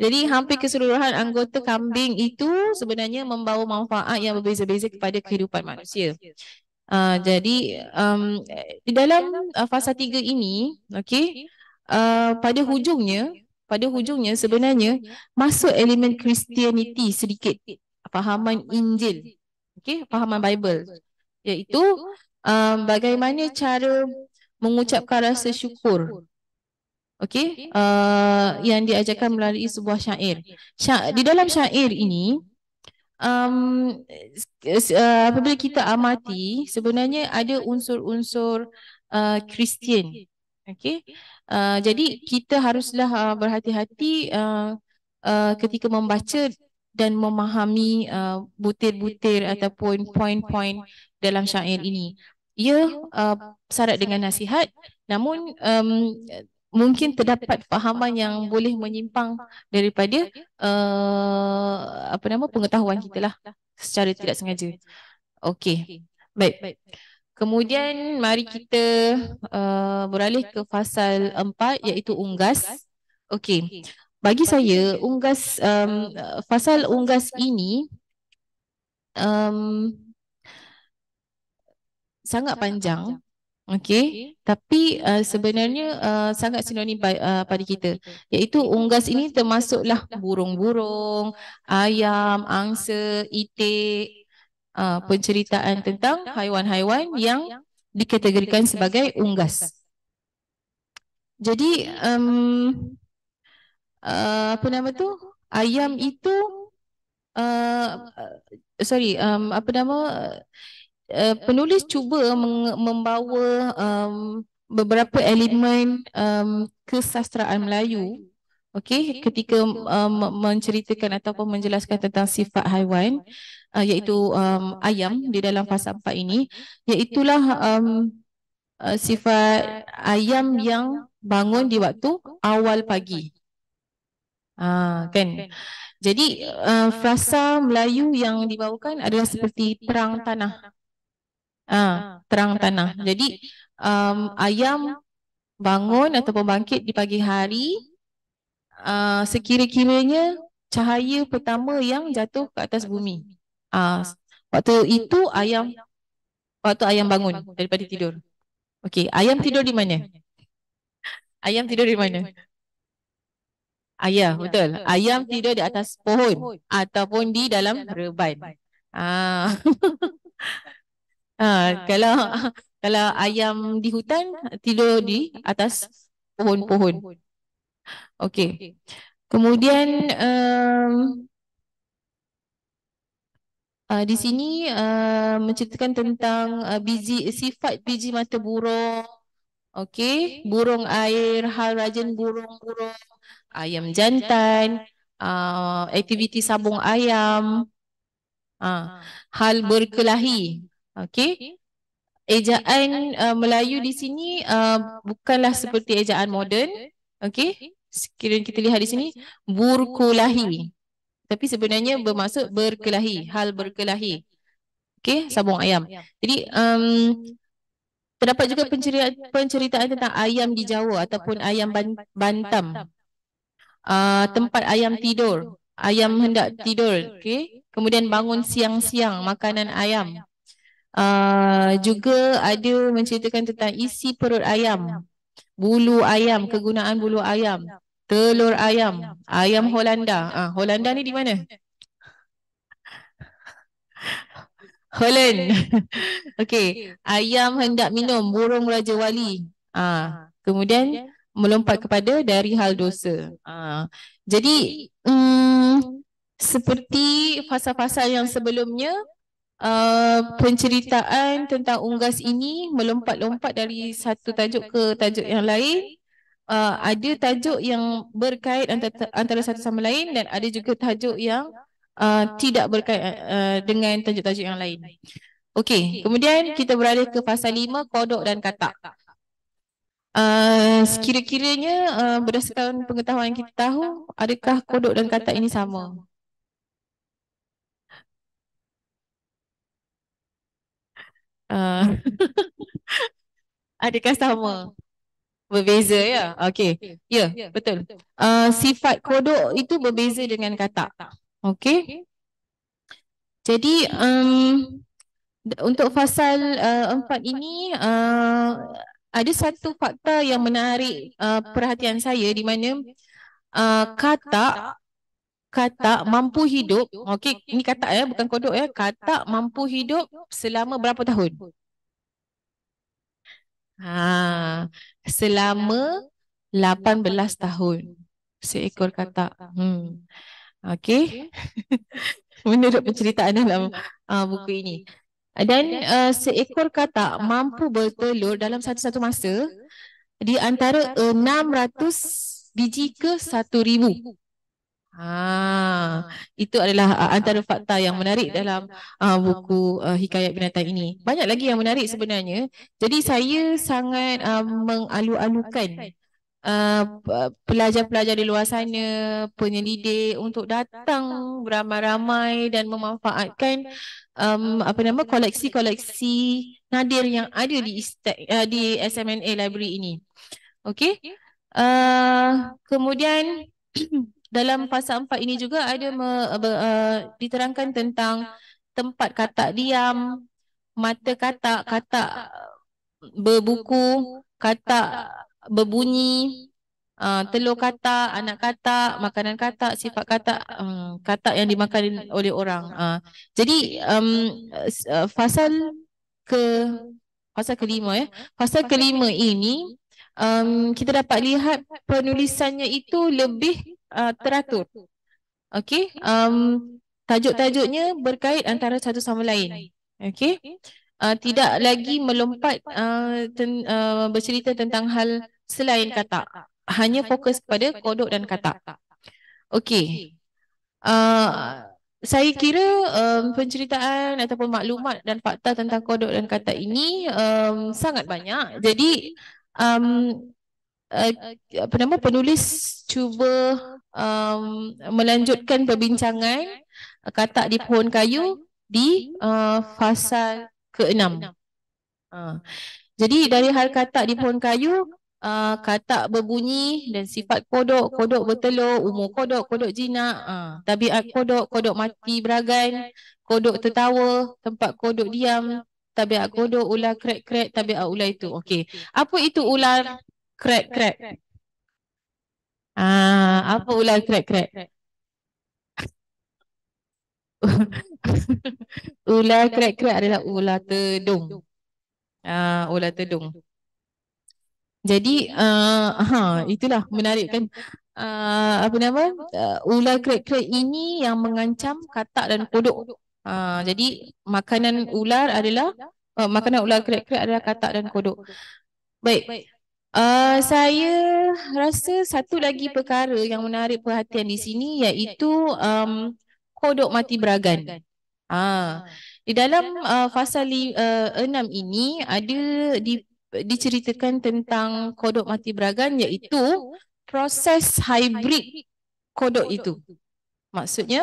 Jadi hampir keseluruhan anggota kambing itu sebenarnya membawa manfaat yang berbeza-beza kepada kehidupan manusia. Uh, jadi um, di dalam uh, fasa tiga ini, okay, uh, eh, eh, pada hujungnya, pada hujungnya sebenarnya masuk elemen Christianity sedikit pahaman Injil, okay, pahaman Bible, iaitu um, bagaimana cara mengucapkan rasa syukur Okey, uh, yang diajarkan melalui sebuah syair. syair. Di dalam syair ini, um, uh, apabila kita amati, sebenarnya ada unsur-unsur uh, Kristian. -unsur, uh, Okey, uh, jadi kita haruslah uh, berhati-hati uh, uh, ketika membaca dan memahami uh, butir-butir uh, ataupun poin-poin dalam syair ini. Ia uh, syarat dengan nasihat, namun um, mungkin terdapat fahaman yang boleh menyimpang daripada uh, apa nama pengetahuan lah kita lah secara tidak sengaja. Okey. Baik. Kemudian mari kita uh, beralih ke pasal empat, iaitu unggas. Okey. Bagi saya unggas um, eh, fasal unggas ini um, sangat panjang Okey. Okay. Tapi uh, sebenarnya uh, sangat sinonim by, uh, pada kita iaitu unggas ini termasuklah burung-burung, ayam, angsa, itik, uh, uh penceritaan tentang haiwan-haiwan yang dikategorikan sebagai unggas. Jadi um, uh, apa nama tu? Ayam itu uh, uh, sorry, um, apa nama uh, Eh, eh, penulis cuba membawa um, beberapa elemen um, kesastraan Melayu okay? ketika um, menceritakan ataupun menjelaskan tentang sifat haiwan uh, iaitu um, ayam di dalam fasa 4 ini iaitu um, uh, sifat ayam yang bangun di waktu awal pagi ha kan jadi uh, frasa Melayu yang dibawakan adalah seperti perang tanah Ha, terang, terang tanah. Jadi um, um ayam, bangun atau bangkit di pagi hari uh, uh sekira cahaya pertama yang jatuh ke atas bumi. Uh, waktu itu ayam waktu ayam bangun daripada tidur. Okey, ayam tidur di mana? Ayam tidur di mana? Ayah, betul. Ayam tidur di atas pohon ataupun di dalam reban. Ah. Ha, ha, kalau ha. kalau ayam di hutan tidur di atas pohon-pohon. Okey. Kemudian um, uh, di sini uh, menceritakan tentang uh, biji sifat biji mata burung. Okey, burung air, hal rajin burung-burung, ayam jantan, uh, aktiviti sabung ayam, uh, hal berkelahi. Okey. Ejaan uh, Melayu di sini uh, uh bukanlah seperti ejaan moden. Okey. Sekiranya kita lihat di sini burkulahi. Tapi sebenarnya bermaksud berkelahi, hal berkelahi. Okey, sabung ayam. Jadi um, terdapat juga penceritaan, tentang ayam di Jawa ataupun ayam bantam. Uh, uh tempat ayam tidur, ayam hendak tidur, okey. Kemudian bangun siang-siang makanan ayam. Ah, juga ada menceritakan tentang isi perut ayam, bulu ayam, kegunaan bulu ayam, telur ayam, ayam Holanda. Ah, ha, Hollanda ni di mana? Holland. Okey, ayam hendak minum burung raja wali. Ah, ha, kemudian melompat kepada dari hal dosa. Ha. Jadi, hmm, seperti fasa-fasa yang sebelumnya, Uh, penceritaan tentang unggas ini melompat-lompat dari satu tajuk ke tajuk yang lain uh, ada tajuk yang berkait antara, antara satu sama lain dan ada juga tajuk yang uh, tidak berkait uh, dengan tajuk-tajuk yang lain Okey, kemudian kita beralih ke pasal lima kodok dan katak uh, sekiranya uh, berdasarkan pengetahuan yang kita tahu adakah kodok dan katak ini sama Uh, adakah sama? Berbeza ya. Okey. Ya, yeah, yeah, betul. betul. Uh, sifat kodok itu berbeza dengan kata, Okey. Jadi um, untuk fasal uh, empat ini uh, ada satu fakta yang menarik uh, perhatian saya di mana uh, katak katak mampu hidup okey ini katak ya bukan kodok ya katak mampu hidup selama berapa tahun ha selama 18 tahun seekor katak hmm okey menurut penceritaan dalam uh, buku ini dan uh, uh seekor katak mampu bertelur dalam satu-satu masa di antara 600 biji ke 1000 Ha, itu adalah uh, antara fakta yang menarik dalam uh, buku uh, Hikayat Binatang ini. Banyak lagi yang menarik sebenarnya. Jadi saya sangat uh, mengalu-alukan uh, pelajar-pelajar di luar sana, penyelidik untuk datang beramai ramai dan memanfaatkan um, um, apa nama koleksi-koleksi nadir yang ada di uh, di SMNA library ini. Okey. Uh, kemudian dalam fasa empat ini juga ada me, uh, diterangkan tentang tempat katak diam, mata katak, katak berbuku, katak berbunyi, uh, telur katak, anak katak, makanan katak, sifat katak, um, katak yang dimakan oleh orang. Uh, jadi um, uh, fasa ke fasa kelima ya, fasa kelima ini um, kita dapat lihat penulisannya itu lebih uh, teratur. Okey, um, um, tajuk-tajuknya berkait antara satu sama lain. Okey, uh, tidak lagi melompat uh, ten, uh, bercerita tentang hal selain kata. Hanya fokus pada kodok dan kata. Okey, uh, saya kira um, penceritaan ataupun maklumat dan fakta tentang kodok dan kata ini um, sangat banyak. Jadi, um, uh, apa penulis cuba um, melanjutkan perbincangan uh, katak di pohon kayu di uh, fasa keenam. Uh. Jadi dari hal katak di pohon kayu, uh, katak berbunyi dan sifat kodok, kodok bertelur, umur kodok, kodok jinak, uh, tabiat kodok, kodok mati beragan, kodok tertawa, tempat kodok diam, tabiat kodok, ular krek-krek, tabiat ular itu. Okey, apa itu ular krek-krek? Ah, apa ular krek krek? ular krek krek adalah ular tedung. Ah, ular tedung. Jadi, ah, ha, itulah menarik kan? Ah, apa nama? Uh, ular krek krek ini yang mengancam katak dan kodok. Ah, jadi makanan ular adalah uh, makanan ular krek krek adalah katak dan kodok. Baik. Uh, saya rasa satu lagi perkara yang menarik perhatian di sini iaitu um, kodok mati beragan. Ha. Di dalam uh, fasa li, uh, ini ada di, diceritakan tentang kodok mati beragan iaitu proses hybrid kodok itu. Maksudnya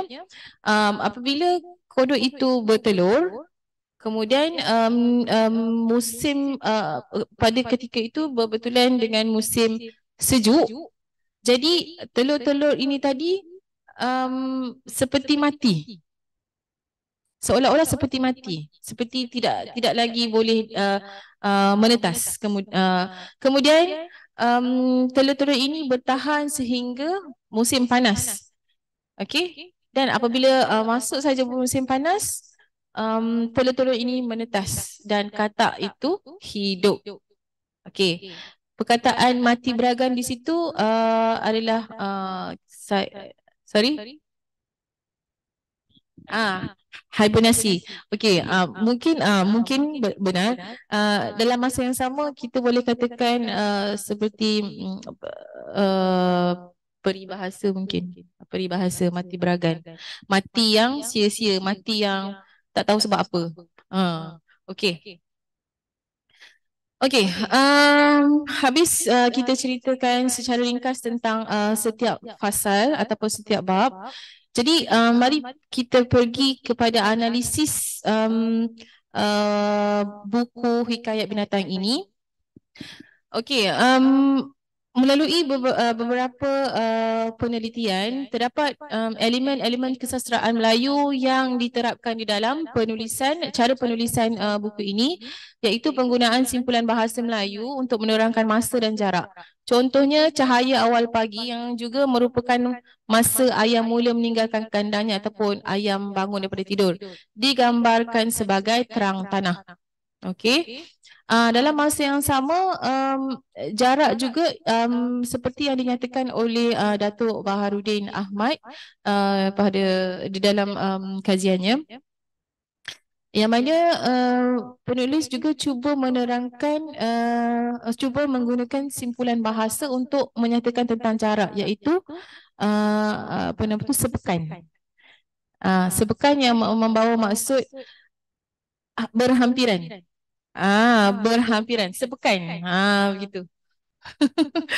um, apabila kodok itu bertelur, Kemudian um, um, musim uh, pada ketika itu berbetulan dengan musim sejuk. Jadi telur-telur ini tadi um, seperti mati. Seolah-olah seperti mati. Seperti tidak tidak lagi boleh uh, uh, menetas. Kemudian um, telur-telur ini bertahan sehingga musim panas. Okey. Dan apabila uh, masuk saja musim panas, um, telur-telur ini menetas dan katak itu hidup. Okey. Perkataan mati beragan di situ uh, adalah uh, sorry. Ah, hibernasi. Okey, uh, mungkin uh, mungkin benar. Uh, dalam masa yang sama kita boleh katakan uh, seperti uh, peribahasa mungkin. Peribahasa mati beragan. Mati yang sia-sia, mati yang tak tahu sebab apa. Ha. Okay. Okey, um, habis uh, kita ceritakan secara ringkas tentang uh, setiap fasal ataupun setiap bab. Jadi uh, mari kita pergi kepada analisis um, uh, buku Hikayat Binatang ini. Okay. um, melalui uh, beberapa uh, penelitian terdapat um, elemen-elemen kesusastraan Melayu yang diterapkan di dalam penulisan cara penulisan uh, buku ini iaitu penggunaan simpulan bahasa Melayu untuk menerangkan masa dan jarak. Contohnya cahaya awal pagi yang juga merupakan masa ayam mula meninggalkan kandangnya ataupun ayam bangun daripada tidur digambarkan sebagai terang tanah. Okey. Uh, dalam masa yang sama, um, jarak juga um, seperti yang dinyatakan oleh uh, Datuk Baharudin Ahmad uh, pada di dalam um, kajiannya. Yang mana uh, penulis juga cuba menerangkan, uh, cuba menggunakan simpulan bahasa untuk menyatakan tentang jarak iaitu uh, itu, eh, sepekan. Uh, sepekan yang membawa maksud berhampiran. Ah, ah, berhampiran sepekan. Ha ah, begitu.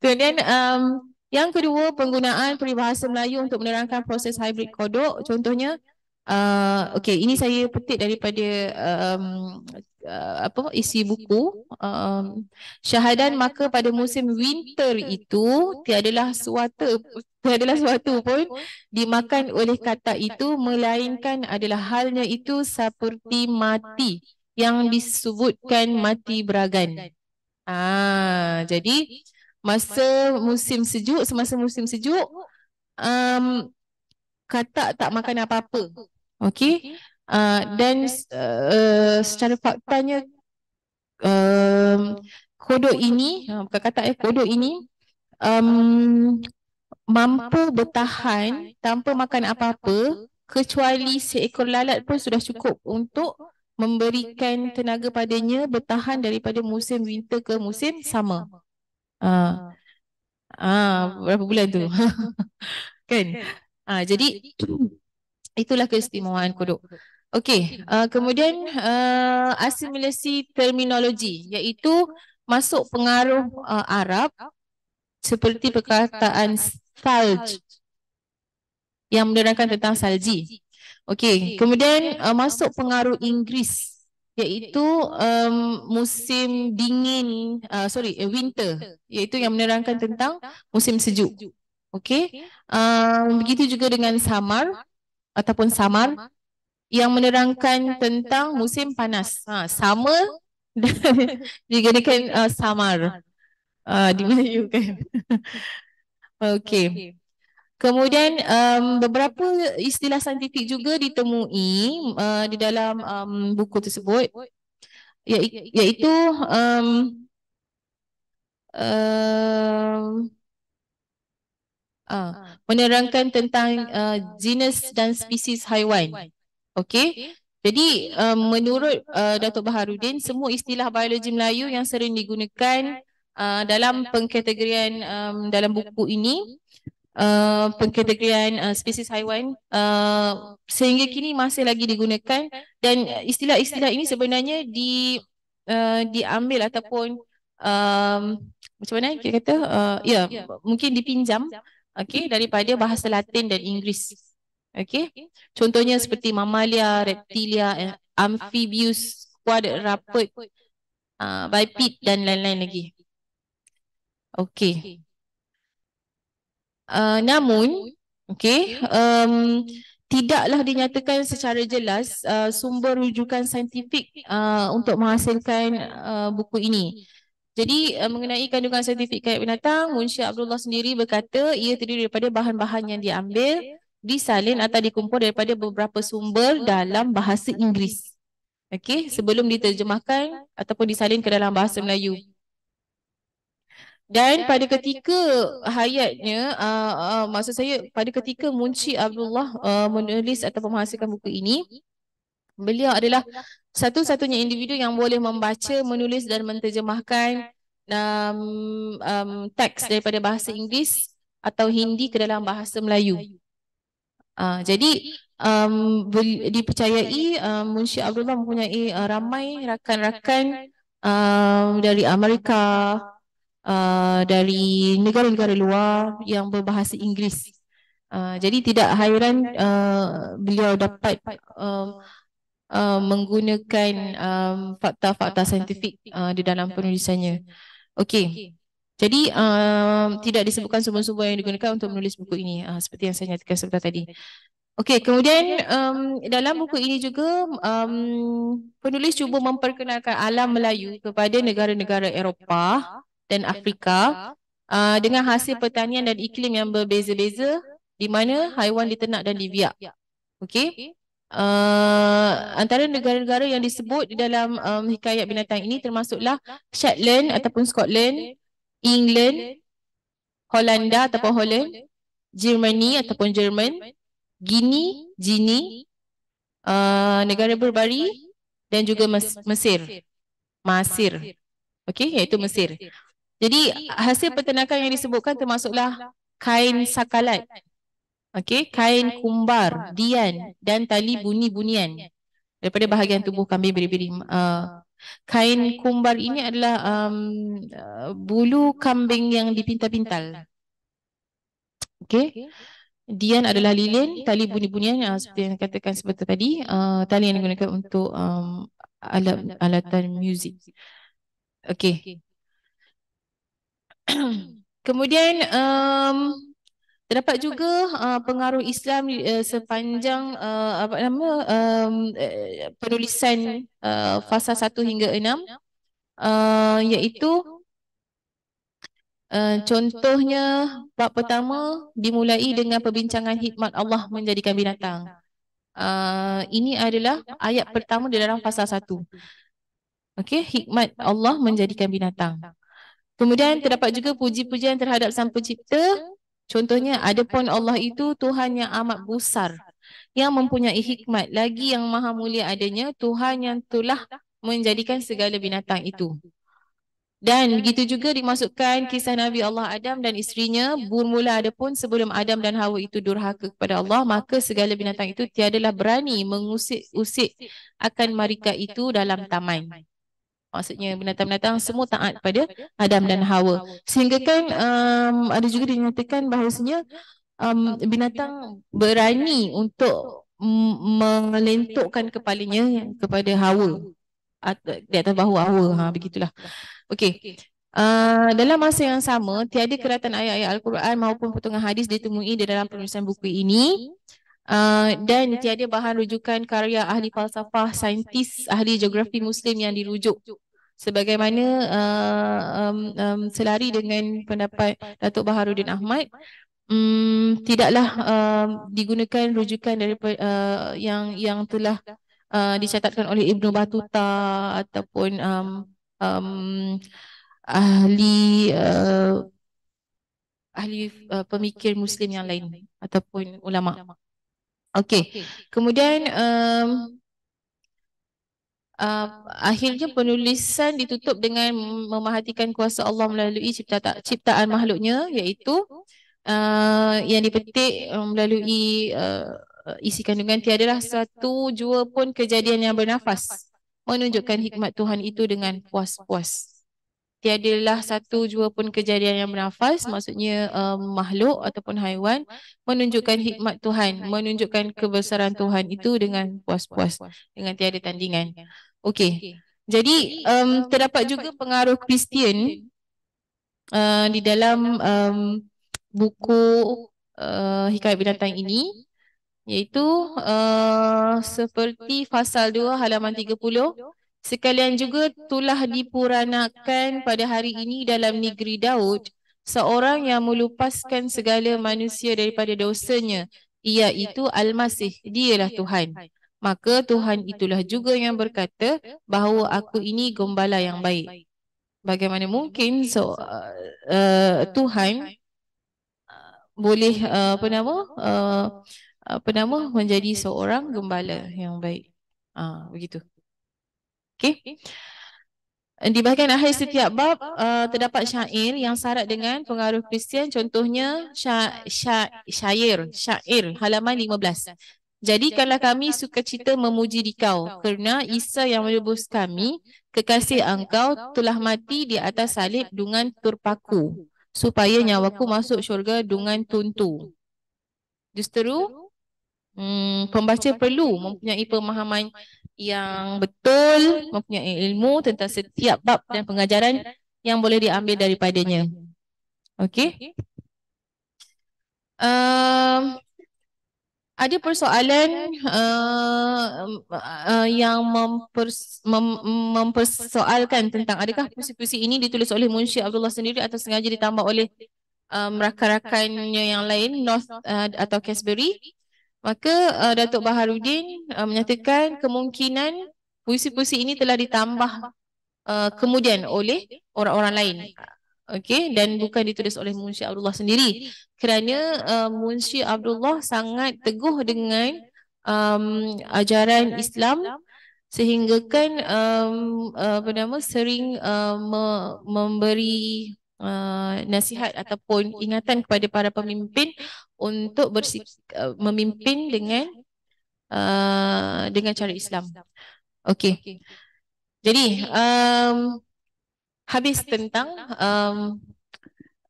Kemudian um, yang kedua penggunaan peribahasa Melayu untuk menerangkan proses hybrid kodok contohnya uh, okey ini saya petik daripada um, uh, apa isi buku um, syahadan maka pada musim winter itu tiadalah suatu tiadalah suatu pun dimakan oleh kata itu melainkan adalah halnya itu seperti mati yang disebutkan mati beragan. Ah, jadi masa musim sejuk, semasa musim sejuk, um, katak tak makan apa-apa. okay. Uh, ah, dan uh, secara faktanya um, kodok ini, ha, bukan katak eh, kodok ini um, mampu bertahan tanpa makan apa-apa kecuali seekor lalat pun sudah cukup untuk memberikan tenaga padanya bertahan daripada musim winter ke musim sama. Ah. Ah. ah. ah, berapa bulan tu? Kan? kan? Ah, jadi ah, itulah keistimewaan kodok. Okey, uh, kemudian uh, asimilasi terminologi iaitu masuk pengaruh uh, Arab seperti perkataan salj yang menerangkan tentang salji. Okey, kemudian uh, masuk pengaruh Inggeris iaitu um, um musim dingin uh, sorry eh, winter iaitu yang menerangkan tentang musim sejuk. Okey. Uh, begitu juga dengan samar ataupun samar yang menerangkan tentang musim panas. Ha sama digunakan uh, samar uh, di ah, Melayu kan. Okey. Kemudian um, beberapa istilah saintifik juga ditemui uh, di dalam um, buku tersebut iaitu um, uh, ah, uh, menerangkan tentang uh, genus dan spesies haiwan. Okey. Jadi um, menurut uh, Datuk Baharudin semua istilah biologi Melayu yang sering digunakan uh, dalam pengkategorian um, dalam buku ini uh, pengkategorian uh, spesies haiwan uh, sehingga kini masih lagi digunakan dan istilah-istilah ini sebenarnya di uh, diambil ataupun um, macam mana kita kata uh, ya yeah, mungkin dipinjam okay daripada bahasa Latin dan Inggeris okay contohnya seperti mamalia reptilia eh, amphibious quad rapid uh, biped dan lain-lain lagi okay. Eh, namun okey um tidaklah dinyatakan secara jelas uh, sumber rujukan saintifik uh, untuk menghasilkan uh, buku ini. Jadi uh, mengenai kandungan saintifik kait binatang, Munshi Abdullah sendiri berkata ia terdiri daripada bahan-bahan yang diambil, disalin atau dikumpul daripada beberapa sumber dalam bahasa Inggeris. Okey, sebelum diterjemahkan ataupun disalin ke dalam bahasa Melayu dan pada ketika hayatnya uh, ah, uh, ah, maksud saya pada ketika Munshi Abdullah uh, menulis atau menghasilkan buku ini beliau adalah satu-satunya individu yang boleh membaca menulis dan menterjemahkan um, um, teks daripada bahasa Inggeris atau Hindi ke dalam bahasa Melayu uh, jadi um, dipercayai um, Munshi Abdullah mempunyai uh, ramai rakan-rakan um, dari Amerika uh, dari negara-negara luar yang berbahasa Inggeris. Uh, jadi tidak hairan uh, beliau dapat um, uh, menggunakan um, fakta-fakta saintifik uh, di dalam penulisannya. Okey. Jadi uh, tidak disebutkan sumber-sumber yang digunakan untuk menulis buku ini uh, seperti yang saya nyatakan sebentar tadi. Okey, kemudian um, dalam buku ini juga um, penulis cuba memperkenalkan alam Melayu kepada negara-negara Eropah dan Afrika uh, dengan hasil pertanian dan iklim yang berbeza-beza di mana haiwan ditenak dan dibiak. Okey. Uh, antara negara-negara yang disebut di dalam um, hikayat binatang ini termasuklah Shetland ataupun Scotland, England, Holanda ataupun Holland, Germany ataupun German, Guinea, Gini, uh, negara berbari dan juga Mesir. Masir. Okey, iaitu Mesir. Jadi hasil peternakan yang disebutkan termasuklah kain sakalat. Okey, kain kumbar, dian dan tali buni-bunian daripada bahagian tubuh kambing beri biri kain kumbar ini adalah um, uh, uh, bulu kambing yang dipintal-pintal. Okey. Dian adalah lilin, tali buni-bunian yang uh, seperti yang katakan sebentar tadi, uh, tali yang digunakan untuk um, alat alatan muzik. Okey. Kemudian um, terdapat juga uh, pengaruh Islam uh, sepanjang uh, apa nama um, penulisan uh, fasa 1 hingga 6 uh, iaitu Uh, contohnya bab pertama dimulai dengan perbincangan hikmat Allah menjadikan binatang. Uh, ini adalah ayat pertama di dalam fasa satu. Okay, hikmat Allah menjadikan binatang. Kemudian terdapat juga puji-pujian terhadap sang pencipta. Contohnya ada pun Allah itu Tuhan yang amat besar yang mempunyai hikmat lagi yang maha mulia adanya Tuhan yang telah menjadikan segala binatang itu. Dan begitu juga dimasukkan kisah Nabi Allah Adam dan isterinya bermula ada pun sebelum Adam dan Hawa itu durhaka kepada Allah maka segala binatang itu tiadalah berani mengusik-usik akan mereka itu dalam taman maksudnya binatang-binatang semua taat pada Adam dan Hawa sehingga kan um, ada juga dinyatakan bahawasanya um, binatang berani untuk melentukkan kepalanya kepada Hawa di atas bahu Hawa ha begitulah okey Uh, dalam masa yang sama, tiada keratan ayat-ayat Al-Quran maupun potongan hadis ditemui di dalam penulisan buku ini Uh, dan tiada bahan rujukan karya ahli falsafah, saintis, ahli geografi Muslim yang dirujuk. Sebagaimana uh, um, um, selari dengan pendapat Datuk Baharudin Ahmad, um, tidaklah um, digunakan rujukan dari uh, yang yang telah uh, dicatatkan oleh Ibnu Batuta ataupun um, um, ahli uh, ahli uh, pemikir Muslim yang lain ataupun ulama. ulama. Okey. Kemudian um, um, akhirnya penulisan ditutup dengan memahatikan kuasa Allah melalui cipta ciptaan makhluknya iaitu uh, yang dipetik melalui uh, isi kandungan tiadalah satu jua pun kejadian yang bernafas menunjukkan hikmat Tuhan itu dengan puas-puas tiadalah satu jua pun kejadian yang bernafas maksudnya um, makhluk ataupun haiwan menunjukkan hikmat Tuhan menunjukkan kebesaran Tuhan itu dengan puas-puas dengan tiada tandingan okey jadi um, um, terdapat juga pengaruh Kristian uh, di dalam um, um, buku uh, hikayat binatang ini iaitu uh, uh, seperti fasal 2 halaman Sekalian juga telah dipuranakan pada hari ini dalam negeri Daud seorang yang melupaskan segala manusia daripada dosanya iaitu Al-Masih dialah Tuhan. Maka Tuhan itulah juga yang berkata bahawa aku ini gembala yang baik. Bagaimana mungkin so, uh, uh Tuhan uh, boleh uh, apa nama uh, apa nama menjadi seorang gembala yang baik. Ah uh, begitu. Okey. Di bahagian akhir setiap bab uh, terdapat syair yang syarat dengan pengaruh Kristian contohnya syair syair halaman 15. Jadikanlah kami sukacita memuji dikau kerana Isa yang menebus kami kekasih engkau telah mati di atas salib dengan terpaku supaya nyawaku masuk syurga dengan tuntu. Justeru hmm, hmm pembaca perlu mempunyai pemahaman yang betul mempunyai ilmu tentang setiap bab dan pengajaran yang boleh diambil daripadanya. Okey. Um, ada persoalan uh, uh, yang mempers mem mempersoalkan tentang adakah puisi-puisi ini ditulis oleh Munshi Abdullah sendiri atau sengaja ditambah oleh um, rakan-rakannya yang lain North uh, atau Casbury. Maka uh, Datuk Baharudin uh, menyatakan kemungkinan puisi-puisi ini telah ditambah uh, kemudian oleh orang-orang lain. Okey dan bukan ditulis oleh Munshi Abdullah sendiri kerana uh, Munshi Abdullah sangat teguh dengan um, ajaran Islam sehinggakan um, uh, apa nama sering um, memberi uh, nasihat ataupun ingatan kepada para pemimpin untuk bersik- uh, memimpin dengan uh, dengan cara Islam. Okey. Jadi um, habis tentang um,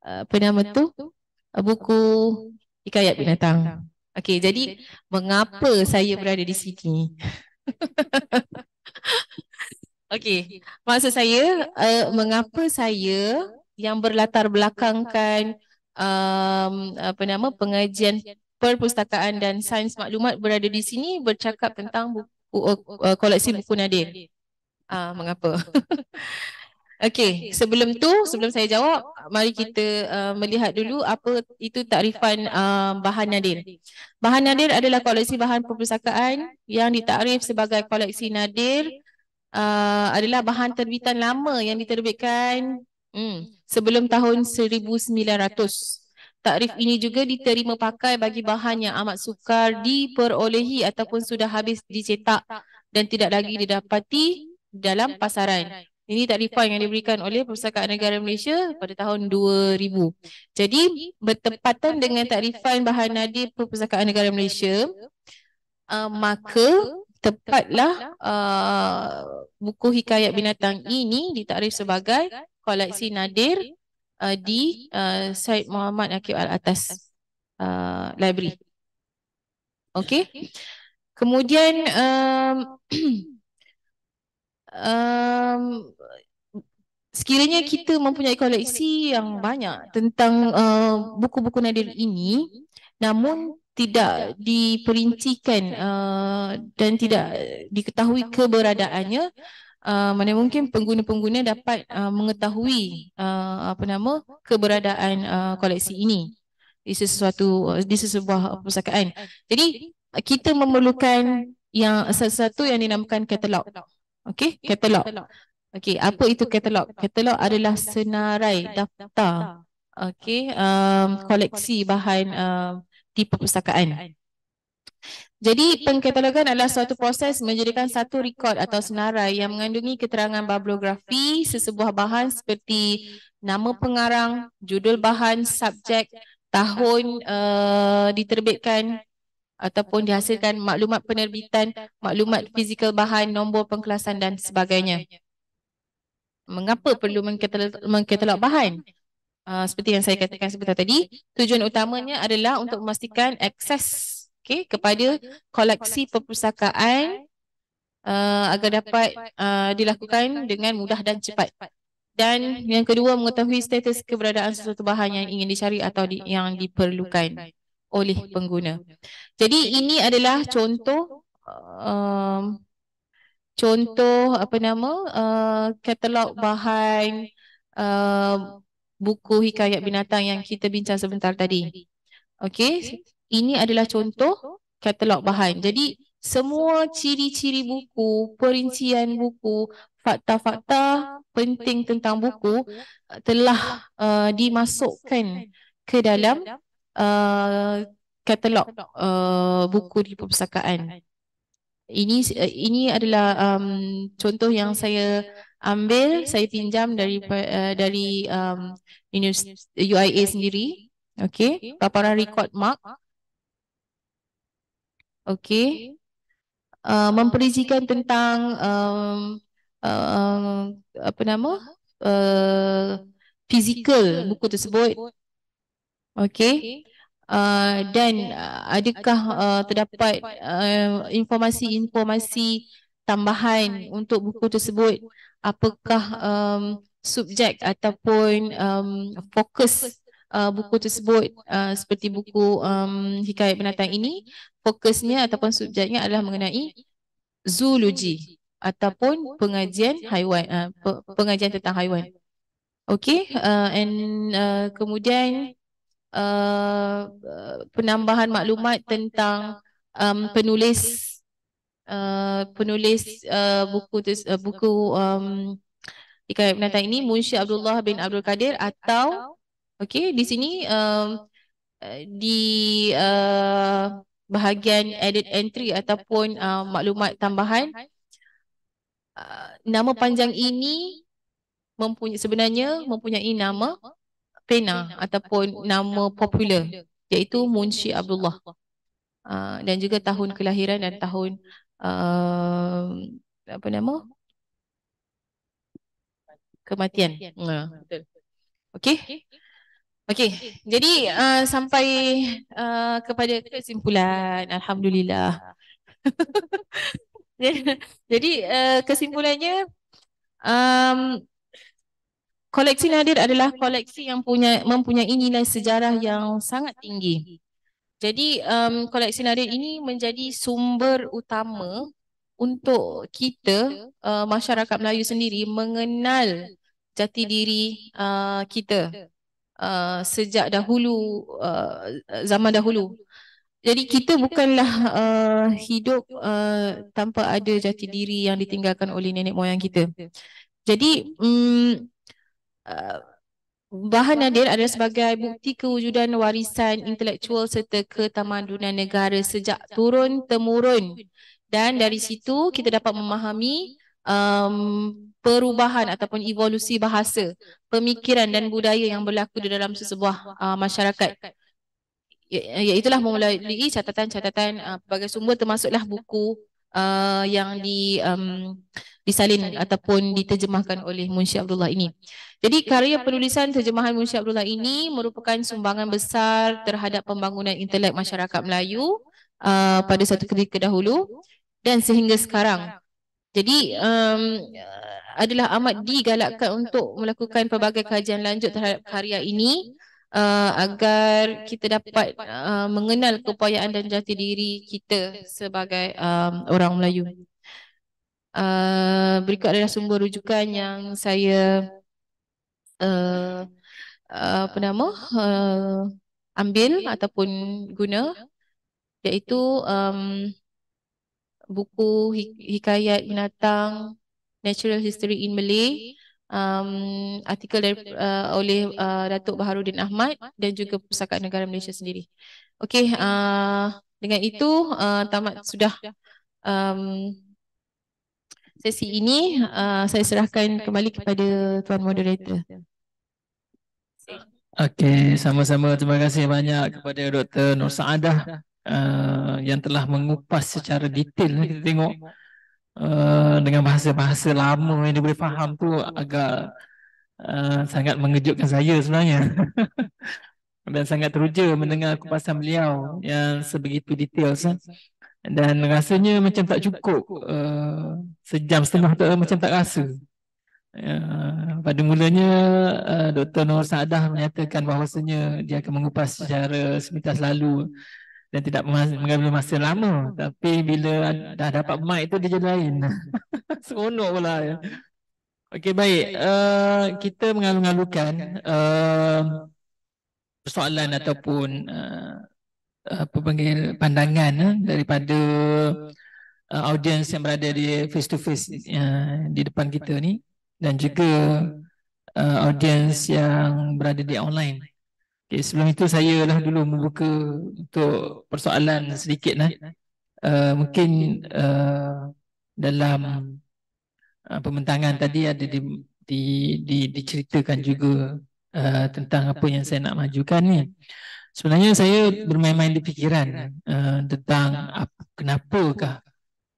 apa nama tu buku Ikayat Binatang. Okey, jadi mengapa saya berada di sini? Okey, maksud saya uh, mengapa saya yang berlatar belakangkan um, apa nama pengajian perpustakaan dan sains maklumat berada di sini bercakap tentang buku, uh, uh, koleksi buku Nadir. uh, mengapa? Okey, sebelum tu sebelum saya jawab mari kita uh, melihat dulu apa itu takrifan uh, uh, bahan nadir. Bahan nadir adalah koleksi bahan perpustakaan yang ditakrif sebagai koleksi nadir uh, adalah bahan terbitan lama yang diterbitkan hmm, sebelum tahun 1900. Takrif ini juga diterima pakai bagi bahan yang amat sukar diperolehi ataupun sudah habis dicetak dan tidak lagi didapati dalam pasaran. Ini takrifan yang diberikan oleh Perpustakaan Negara Malaysia pada tahun 2000. Jadi bertepatan dengan takrifan bahan nadir Perpustakaan Negara Malaysia, uh, maka tepatlah uh, buku hikayat binatang ini ditakrif sebagai koleksi nadir uh, uh, di uh, Said Muhammad Akib Al-Atas uh, Library. Okay. Kemudian um, um, sekiranya kita mempunyai koleksi yang banyak tentang uh, uh, buku-buku nadir ini namun tidak diperincikan uh, dan tidak diketahui keberadaannya uh, Uh, mana mungkin pengguna-pengguna dapat uh, mengetahui uh, apa nama keberadaan uh, koleksi ini di sesuatu di sebuah perpustakaan. Jadi kita memerlukan yang satu-satu yang dinamakan katalog. Okey, katalog. Okey, apa itu katalog? Katalog adalah senarai daftar okey um, koleksi bahan um, di perpustakaan. Jadi pengkatalogan adalah suatu proses menjadikan satu rekod atau senarai yang mengandungi keterangan bibliografi sesebuah bahan seperti nama pengarang, judul bahan, subjek, tahun uh, diterbitkan ataupun dihasilkan maklumat penerbitan, maklumat fizikal bahan, nombor pengkelasan dan sebagainya. Mengapa perlu mengkatalog bahan? Uh, seperti yang saya katakan sebentar tadi, tujuan utamanya adalah untuk memastikan akses okay, kepada koleksi perpustakaan uh, agar dapat uh, dilakukan dengan mudah dan cepat. Dan yang kedua mengetahui status keberadaan sesuatu bahan yang ingin dicari atau di, yang diperlukan oleh pengguna. Jadi ini adalah contoh um, contoh apa nama katalog bahan uh, buku hikayat binatang yang kita bincang sebentar tadi. Okey ini adalah contoh katalog bahan. Jadi semua ciri-ciri buku, perincian buku, fakta-fakta penting tentang buku eh, telah uh, dimasukkan ke dalam uh, katalog uh, buku di perpustakaan. Ini uh, ini adalah um, contoh yang saya ambil, saya pinjam dari uh, dari um, UIA sendiri. Okey, paparan record mark Okay. Uh, ah, memperincikan tentang um, uh, apa nama? Uh, fizikal buku tersebut. Okay, Uh, ah, dan adakah uh, uh terdapat uh, informasi-informasi tambahan untuk buku tersebut? Apakah um, subjek ataupun um, fokus uh, buku tersebut uh, seperti buku um, Hikayat Binatang ini fokusnya ataupun subjeknya adalah mengenai zoologi ataupun pengajian haiwan uh, pengajian tentang haiwan. Okey uh, and uh, kemudian uh, penambahan maklumat tentang um, penulis Uh, penulis uh, buku uh, buku um, Ikan Penatang ini Munshi Abdullah bin Abdul Kadir atau Okey, di sini um, eh, di uh, bahagian edit entry ataupun uh, maklumat tambahan uh, nama panjang ini mempunyai sebenarnya mempunyai nama pena ataupun nama popular iaitu Munshi Abdullah. Uh, dan juga tahun kelahiran dan tahun uh, apa nama? kematian. Ha, betul. Okey. Okay. Okey, jadi uh, sampai uh, kepada kesimpulan, Alhamdulillah. jadi uh, kesimpulannya, um, koleksi Nadir adalah koleksi yang punya mempunyai nilai sejarah yang sangat tinggi. Jadi um, koleksi Nadir ini menjadi sumber utama untuk kita uh, masyarakat Melayu sendiri mengenal jati diri uh, kita. Uh, sejak dahulu uh, zaman dahulu. Jadi kita bukanlah uh, hidup uh, tanpa ada jati diri yang ditinggalkan oleh nenek moyang kita. Jadi um, uh, bahan Nadir adalah sebagai bukti kewujudan warisan intelektual serta ketamadunan negara sejak turun temurun. Dan dari situ kita dapat memahami um, perubahan ataupun evolusi bahasa, pemikiran dan budaya yang berlaku di dalam sesebuah uh, masyarakat. Ya, ya itulah melalui catatan-catatan uh, pelbagai sumber termasuklah buku uh, yang di um, disalin ataupun diterjemahkan oleh Munshi Abdullah ini. Jadi karya penulisan terjemahan Munshi Abdullah ini merupakan sumbangan besar terhadap pembangunan intelek masyarakat Melayu uh, pada satu ketika dahulu dan sehingga sekarang jadi um, adalah amat digalakkan untuk melakukan pelbagai kajian lanjut terhadap karya ini uh, agar kita dapat uh, mengenal keupayaan dan jati diri kita sebagai um, orang Melayu. Uh, berikut adalah sumber rujukan yang saya uh, apa nama uh, ambil ataupun guna iaitu um, buku hikayat binatang natural history in Malay um, artikel dari, uh, oleh uh, Datuk Baharudin Ahmad dan juga Pusaka Negara Malaysia sendiri. Okey, uh, dengan itu uh, tamat sudah um, sesi ini. Uh, saya serahkan kembali kepada Tuan Moderator. Okey, sama-sama. Terima kasih banyak kepada Dr. Nur Saadah. Uh, yang telah mengupas secara detail kita tengok uh, dengan bahasa-bahasa lama yang dia boleh faham tu agak uh, sangat mengejutkan saya sebenarnya dan sangat teruja mendengar kupasan beliau yang sebegitu detail kan? dan rasanya macam tak cukup uh, uh sejam setengah tu macam tak rasa Ya, pada mulanya uh, Dr. Nur Saadah menyatakan bahawasanya dia akan mengupas secara semintas lalu dan tidak mengambil masa lama tapi bila dah dapat mic tu dia jadi lain seronok pula ya okey baik uh, kita mengalu-alukan uh, eh, persoalan ataupun uh, apa panggil pandangan uh, daripada uh, audiens yang berada di face to face uh, di depan kita ni dan juga uh, audiens yang berada di online Okay, sebelum itu saya lah dulu membuka untuk persoalan sedikit lah. Uh, mungkin uh, dalam uh, pementangan tadi ada di, di, di, diceritakan juga uh, tentang apa yang saya nak majukan ni. Sebenarnya saya bermain-main di fikiran uh, tentang ap, kenapakah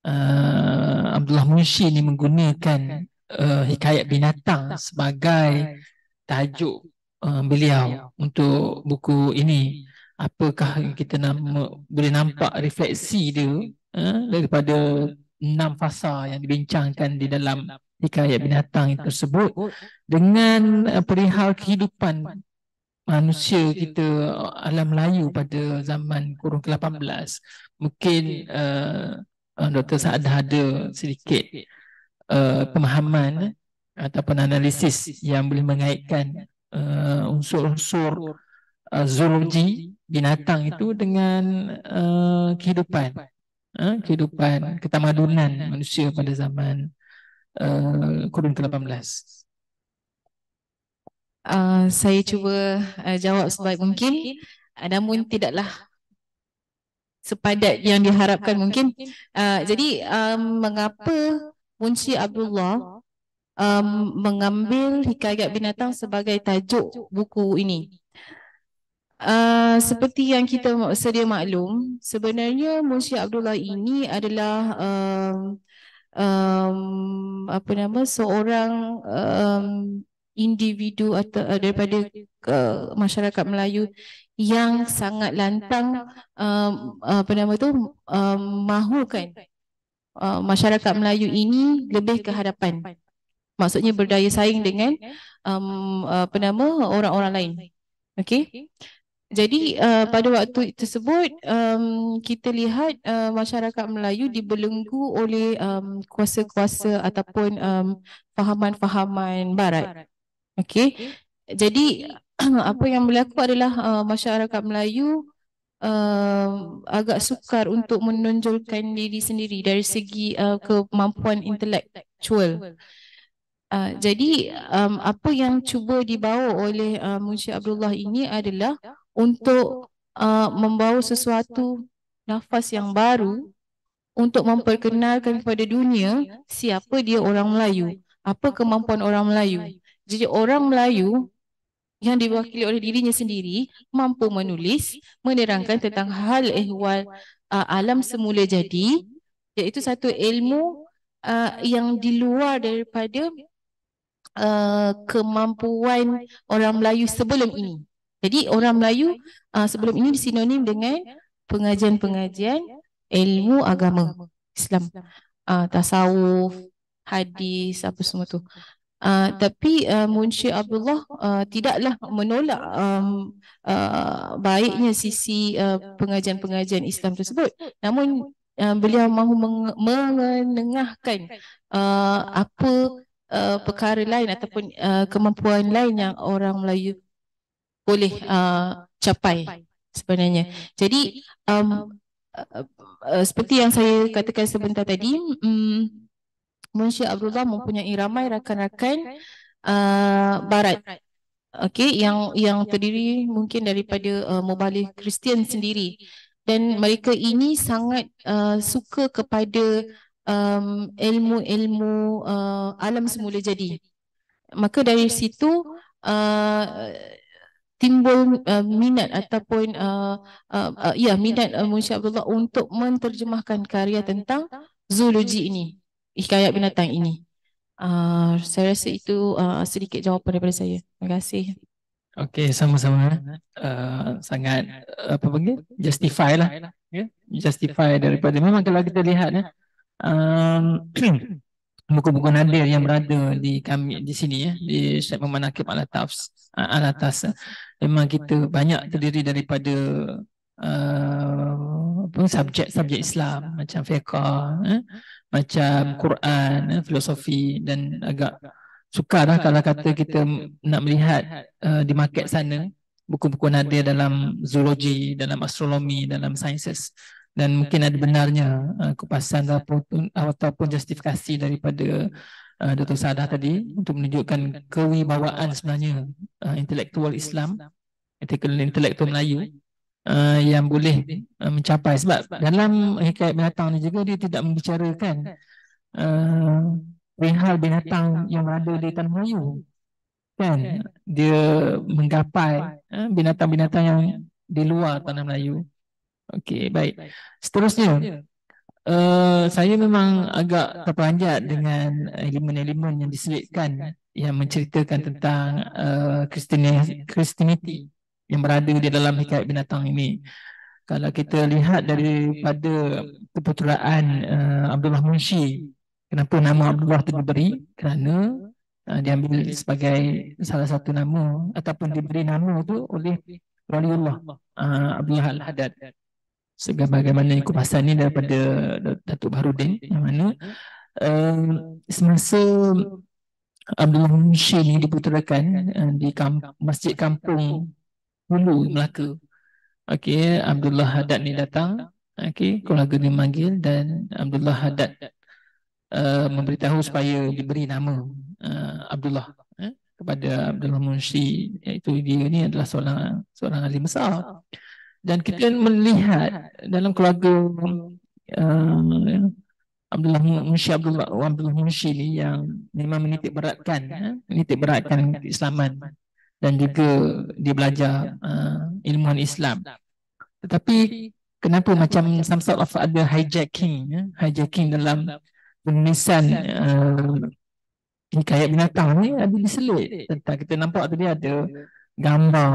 uh, Abdullah Munshi ni menggunakan uh, hikayat binatang sebagai tajuk Uh, beliau untuk buku ini apakah kita nama boleh nampak refleksi dia eh, daripada hmm. enam fasa yang dibincangkan di dalam hikayat binatang tersebut dengan eh, perihal kehidupan manusia kita alam Melayu pada zaman kurun ke-18 mungkin uh, eh, eh, Dr. Saad ada sedikit uh, pemahaman ataupun analisis yang boleh mengaitkan uh, unsur-unsur uh, zoologi binatang itu dengan uh, kehidupan uh, kehidupan ketamadunan manusia pada zaman uh, kurun ke-18 Uh, saya cuba uh, jawab sebaik mungkin uh, namun tidaklah sepadat yang diharapkan mungkin uh, jadi um, mengapa Munshi Abdullah um, mengambil hikayat binatang sebagai tajuk buku ini. Uh, seperti yang kita sedia maklum, sebenarnya Musya Abdullah ini adalah um, um, apa nama seorang um, individu atau uh, daripada uh, masyarakat Melayu yang sangat lantang um, apa nama tu um, mahukan uh, masyarakat Melayu ini lebih ke hadapan maksudnya berdaya saing dengan um, um, apa nama orang-orang lain okey jadi uh, uh pada waktu tersebut um, kita lihat uh, masyarakat Melayu dibelenggu oleh um, kuasa-kuasa ataupun um, fahaman-fahaman barat okey jadi apa yang berlaku adalah uh, masyarakat Melayu Uh, agak sukar untuk menonjolkan diri sendiri dari segi uh, uh, kemampuan intelektual. Uh, jadi um, apa yang cuba dibawa oleh uh, Munshi Abdullah ini adalah untuk uh, membawa sesuatu nafas yang baru untuk memperkenalkan kepada dunia siapa dia orang Melayu, apa kemampuan orang Melayu. Jadi orang Melayu yang diwakili oleh dirinya sendiri mampu menulis, menerangkan tentang hal ehwal uh, alam semula jadi iaitu satu ilmu uh, yang di luar daripada Eh, kemampuan orang Melayu sebelum ini. Jadi orang Melayu uh, sebelum ini disinonim dengan pengajian-pengajian ilmu agama Islam, uh, tasawuf, hadis, apa semua tu. Uh, tapi uh, Munshi Abdullah uh, tidaklah menolak um, uh, baiknya sisi uh, pengajian-pengajian Islam tersebut. Namun uh, beliau mahu mengenengahkan uh, apa uh, perkara lain ataupun uh, kemampuan lain yang orang Melayu boleh uh, capai sebenarnya. Jadi um, uh, uh, seperti yang saya katakan sebentar tadi, um, mm, Munshi Abdullah mempunyai ramai rakan-rakan uh, Barat. Okey, yang yang terdiri mungkin daripada uh, mubalik Kristian sendiri dan mereka ini sangat uh, suka kepada um, ilmu-ilmu uh, eh, alam semula jadi. Maka dari situ uh, timbul uh, minat ataupun uh, uh, ya minat uh, Munshi Abdullah untuk menterjemahkan karya tentang zoologi ini, hikayat binatang ini. Uh, saya rasa itu uh, sedikit jawapan daripada saya. Terima kasih. Okey, sama-sama. Uh, sangat apa panggil? Justify lah. Justify lah, ya. daripada memang kalau kita lihat eh, buku-buku ehm, uh, nadir yang berada di kami di sini ya di Syekh Muhammad Nakib al Tafs al Atas ya. memang kita banyak terdiri daripada uh, subjek-subjek Islam macam fiqh eh? macam Quran eh? filosofi dan agak sukar lah kalau kata kita nak melihat uh, di market sana buku-buku nadir dalam zoologi dalam astronomi dalam sciences dan mungkin ada benarnya uh, kupasan ataupun, ataupun justifikasi daripada uh, eh, Dr. Sadah tadi untuk menunjukkan kewibawaan sebenarnya uh, intelektual Islam ethical intelektual Melayu uh, yang boleh uh, mencapai sebab dalam hikayat binatang ini juga dia tidak membicarakan perihal uh, binatang yang ada di tanah kan? Melayu kan dia menggapai binatang-binatang uh, yang di luar tanah Melayu Okey, baik. baik. Seterusnya, ya. uh, saya memang agak terperanjat dengan elemen-elemen yang diselitkan yang menceritakan tentang uh, eh, Christianity yang berada di dalam hikayat binatang ini. Hmm. Kalau kita lihat daripada keputeraan uh, Abdullah Munshi, kenapa nama Abdullah itu diberi? Kerana uh, diambil sebagai salah satu nama ataupun diberi nama itu oleh Waliullah uh, Abdullah Al-Haddad sebagaimana ikut pasal ni daripada Datuk Baharudin yang mana uh, semasa Abdullah Munshi ni diputerakan uh, eh, di kamp, Masjid Kampung Hulu Melaka okay, Abdullah Hadad ni datang okay, keluarga ni manggil dan Abdullah Hadad uh, eh, memberitahu supaya diberi nama uh, Abdullah eh, kepada Abdullah Munshi. iaitu dia ni adalah seorang seorang ahli besar dan kita melihat dalam keluarga uh, Abdullah Munshi Abdullah Abdullah Munshi ni yang memang menitik beratkan eh? menitik beratkan keislaman dan juga dia belajar uh, eh, ilmu Islam tetapi kenapa macam some sort of ada hijacking eh? hijacking dalam penulisan uh, hikayat binatang ni ada diselit tentang kita nampak tadi ada gambar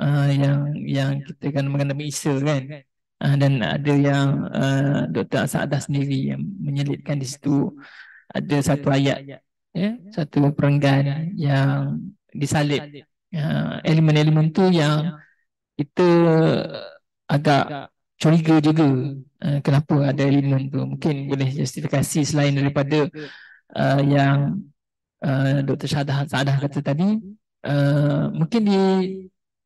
uh, yang yang ya. kita kan mengenai Isa kan uh, dan ada yang uh, ah, Dr. Saadah sendiri yang menyelitkan di situ ada satu ayat yeah? Ya, ya. satu perenggan yang disalib uh, elemen-elemen tu yang kita agak curiga juga uh, kenapa ada elemen tu mungkin boleh justifikasi selain daripada uh, yang uh, Dr. Saadah Saadah kata tadi Eh, mungkin di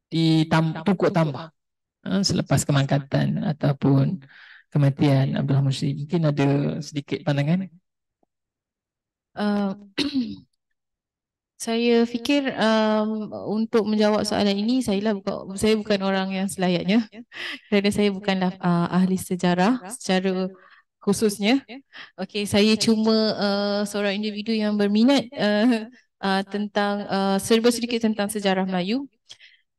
di tam, pokok tambah ha, selepas kemangkatan ataupun kematian Abdul Hamid mungkin ada sedikit pandangan uh, saya fikir um, untuk menjawab soalan ini saya lah buka, saya bukan orang yang selayaknya kerana saya bukanlah uh, ahli sejarah secara khususnya okey saya cuma uh, seorang individu yang berminat uh, Uh, tentang uh, serba sedikit tentang sejarah Melayu.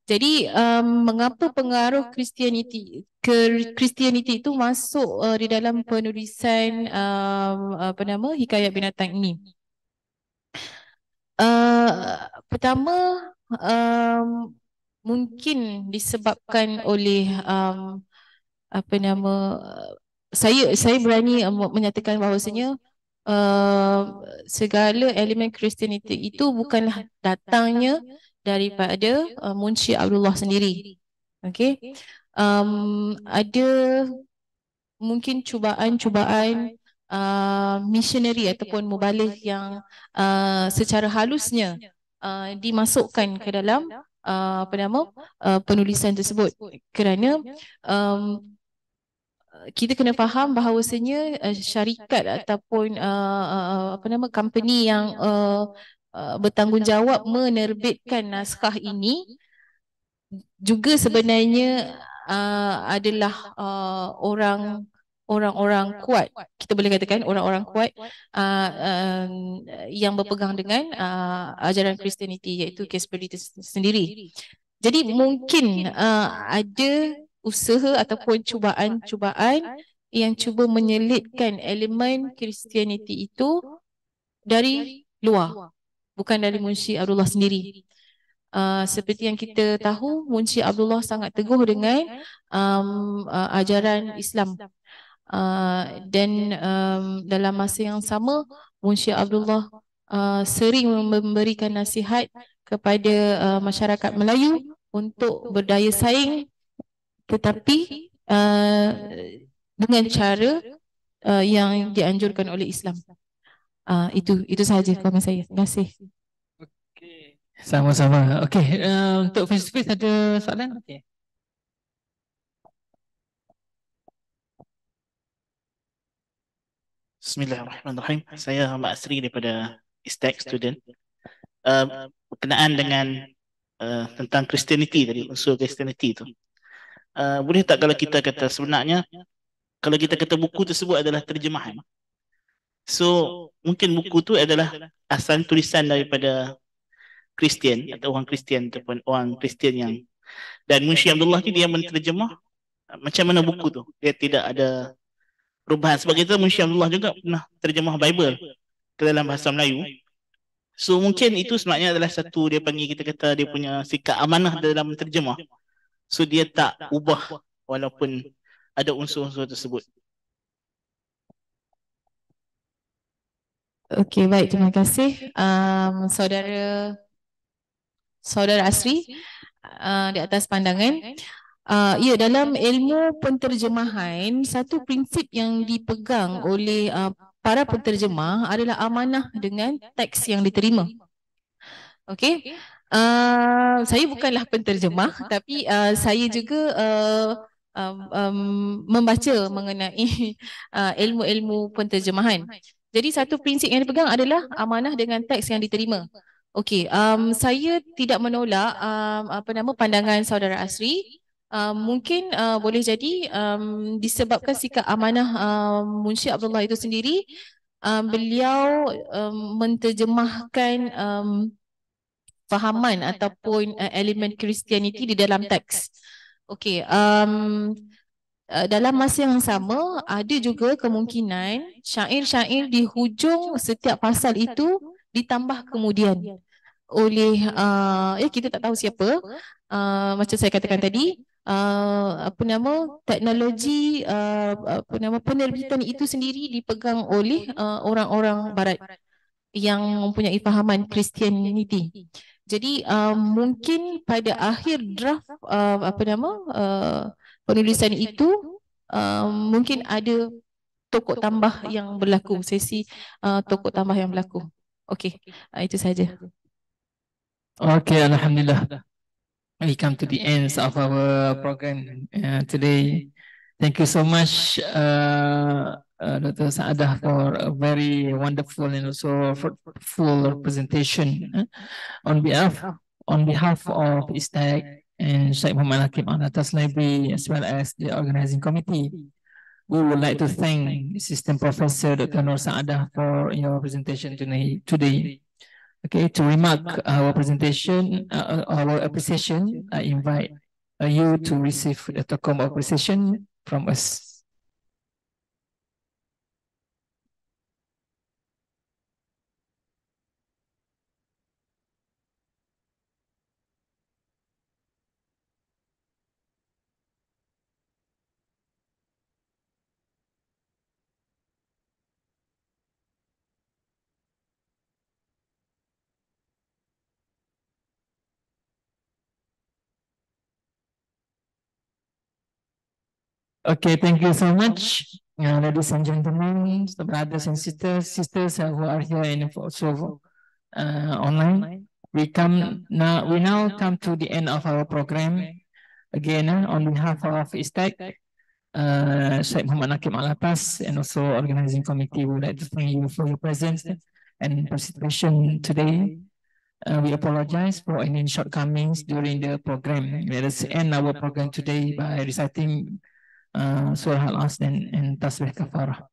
Jadi um, mengapa pengaruh Kristianiti ke Kristianiti itu masuk uh, di dalam penulisan um, apa nama Hikayat Binatang ini? Uh, pertama um, mungkin disebabkan oleh um, apa nama saya saya berani um, menyatakan bahawasanya uh, uh, segala elemen Kristianiti itu bukanlah datangnya daripada uh, Munshi Abdullah sendiri. Okay. Um, ada mungkin cubaan-cubaan uh, missionary ataupun mubalik yang uh, secara halusnya uh, dimasukkan ke dalam uh, apa nama uh, penulisan tersebut kerana um, kita kena faham bahawasanya uh, syarikat ataupun uh, apa nama company yang uh, uh, bertanggungjawab menerbitkan naskah ini juga sebenarnya uh, adalah uh, orang orang-orang kuat kita boleh katakan orang-orang kuat uh, um, yang berpegang dengan uh, ajaran Kristianiti iaitu Casper sendiri jadi mungkin uh, ada usaha ataupun cubaan-cubaan yang cuba menyelitkan elemen Kristianiti itu dari luar bukan dari Munshi Abdullah sendiri. Uh, seperti yang kita tahu Munshi Abdullah sangat teguh dengan um, uh, ajaran Islam. Uh, dan um, dalam masa yang sama Munshi Abdullah uh, sering memberikan nasihat kepada uh, masyarakat Melayu untuk berdaya saing tetapi uh, dengan cara uh, yang dianjurkan oleh Islam. Uh, itu itu sahaja komen saya. Terima kasih. Sama-sama. Okey, uh, untuk face to face ada soalan? Okey. Bismillahirrahmanirrahim. Saya Ahmad Asri daripada Istek Student. Uh, berkenaan dengan uh, tentang Christianity tadi, unsur Christianity tu. Ah, boleh tak kalau kita kata sebenarnya kalau kita kata buku tersebut adalah terjemahan so mungkin buku tu adalah asal tulisan daripada Kristian atau orang Kristian ataupun orang Kristian yang dan Munshi Abdullah ni dia menterjemah ah, macam mana buku tu dia tidak ada perubahan sebab kita Munshi Abdullah juga pernah terjemah Bible ke dalam bahasa Melayu so mungkin itu sebenarnya adalah satu dia panggil kita kata dia punya sikap amanah dalam menterjemah So dia tak ubah walaupun ada unsur-unsur tersebut. Okey, baik. Terima kasih. Um, saudara saudara Asri uh, di atas pandangan. Uh, ya, dalam ilmu penterjemahan, satu prinsip yang dipegang oleh uh, para penterjemah adalah amanah dengan teks yang diterima. Okey. Uh, saya bukanlah penterjemah tapi uh, saya juga uh, um, um, membaca mengenai uh, ilmu-ilmu penterjemahan. Jadi satu prinsip yang dipegang adalah amanah dengan teks yang diterima. Okey, um, um, saya tidak menolak um, apa nama pandangan saudara Asri. Um, um, mungkin uh, boleh um, jadi um, disebabkan sikap amanah um, Munshi Abdullah itu sendiri um, beliau um, menterjemahkan um, fahaman ataupun uh, elemen Kristianiti di dalam teks. Okey, um, uh, dalam masa yang sama ada juga kemungkinan syair-syair di hujung setiap pasal itu ditambah kemudian oleh uh, eh kita tak tahu siapa uh, macam saya katakan tadi uh, apa nama teknologi uh, apa nama penerbitan itu sendiri dipegang oleh uh, orang-orang barat yang mempunyai fahaman Kristianiti. Jadi uh, mungkin pada akhir draft uh, apa nama uh, penulisan itu uh, mungkin ada tokok tambah yang berlaku sesi uh, tokok tambah yang berlaku. Okey, uh, itu saja. Okey, alhamdulillah. We come to the end of our program uh, today. Thank you so much. Uh, uh, Dr. Saada for a very wonderful and also full presentation eh, on behalf on behalf of ISTAC and Sheikh Muhammad Hakim Al Atas Library as well as the organizing committee. We would like to thank Assistant Professor Dr. Nur Saada for your presentation today. Okay, to remark our presentation, uh, our appreciation, I invite you to receive the token of appreciation from us. Okay, thank you so much, uh, ladies and gentlemen, the brothers and sisters, sisters who are here and also uh, online. We come now. We now come to the end of our program. Again, uh, on behalf of ISTEC, uh, Sheikh Muhammad Nakib Alapas, and also organizing committee, we would like to thank you for your presence and participation today. Uh, we apologize for any shortcomings during the program. Let us end our program today by reciting uh, surah al-as dan, dan tasbih kafarah.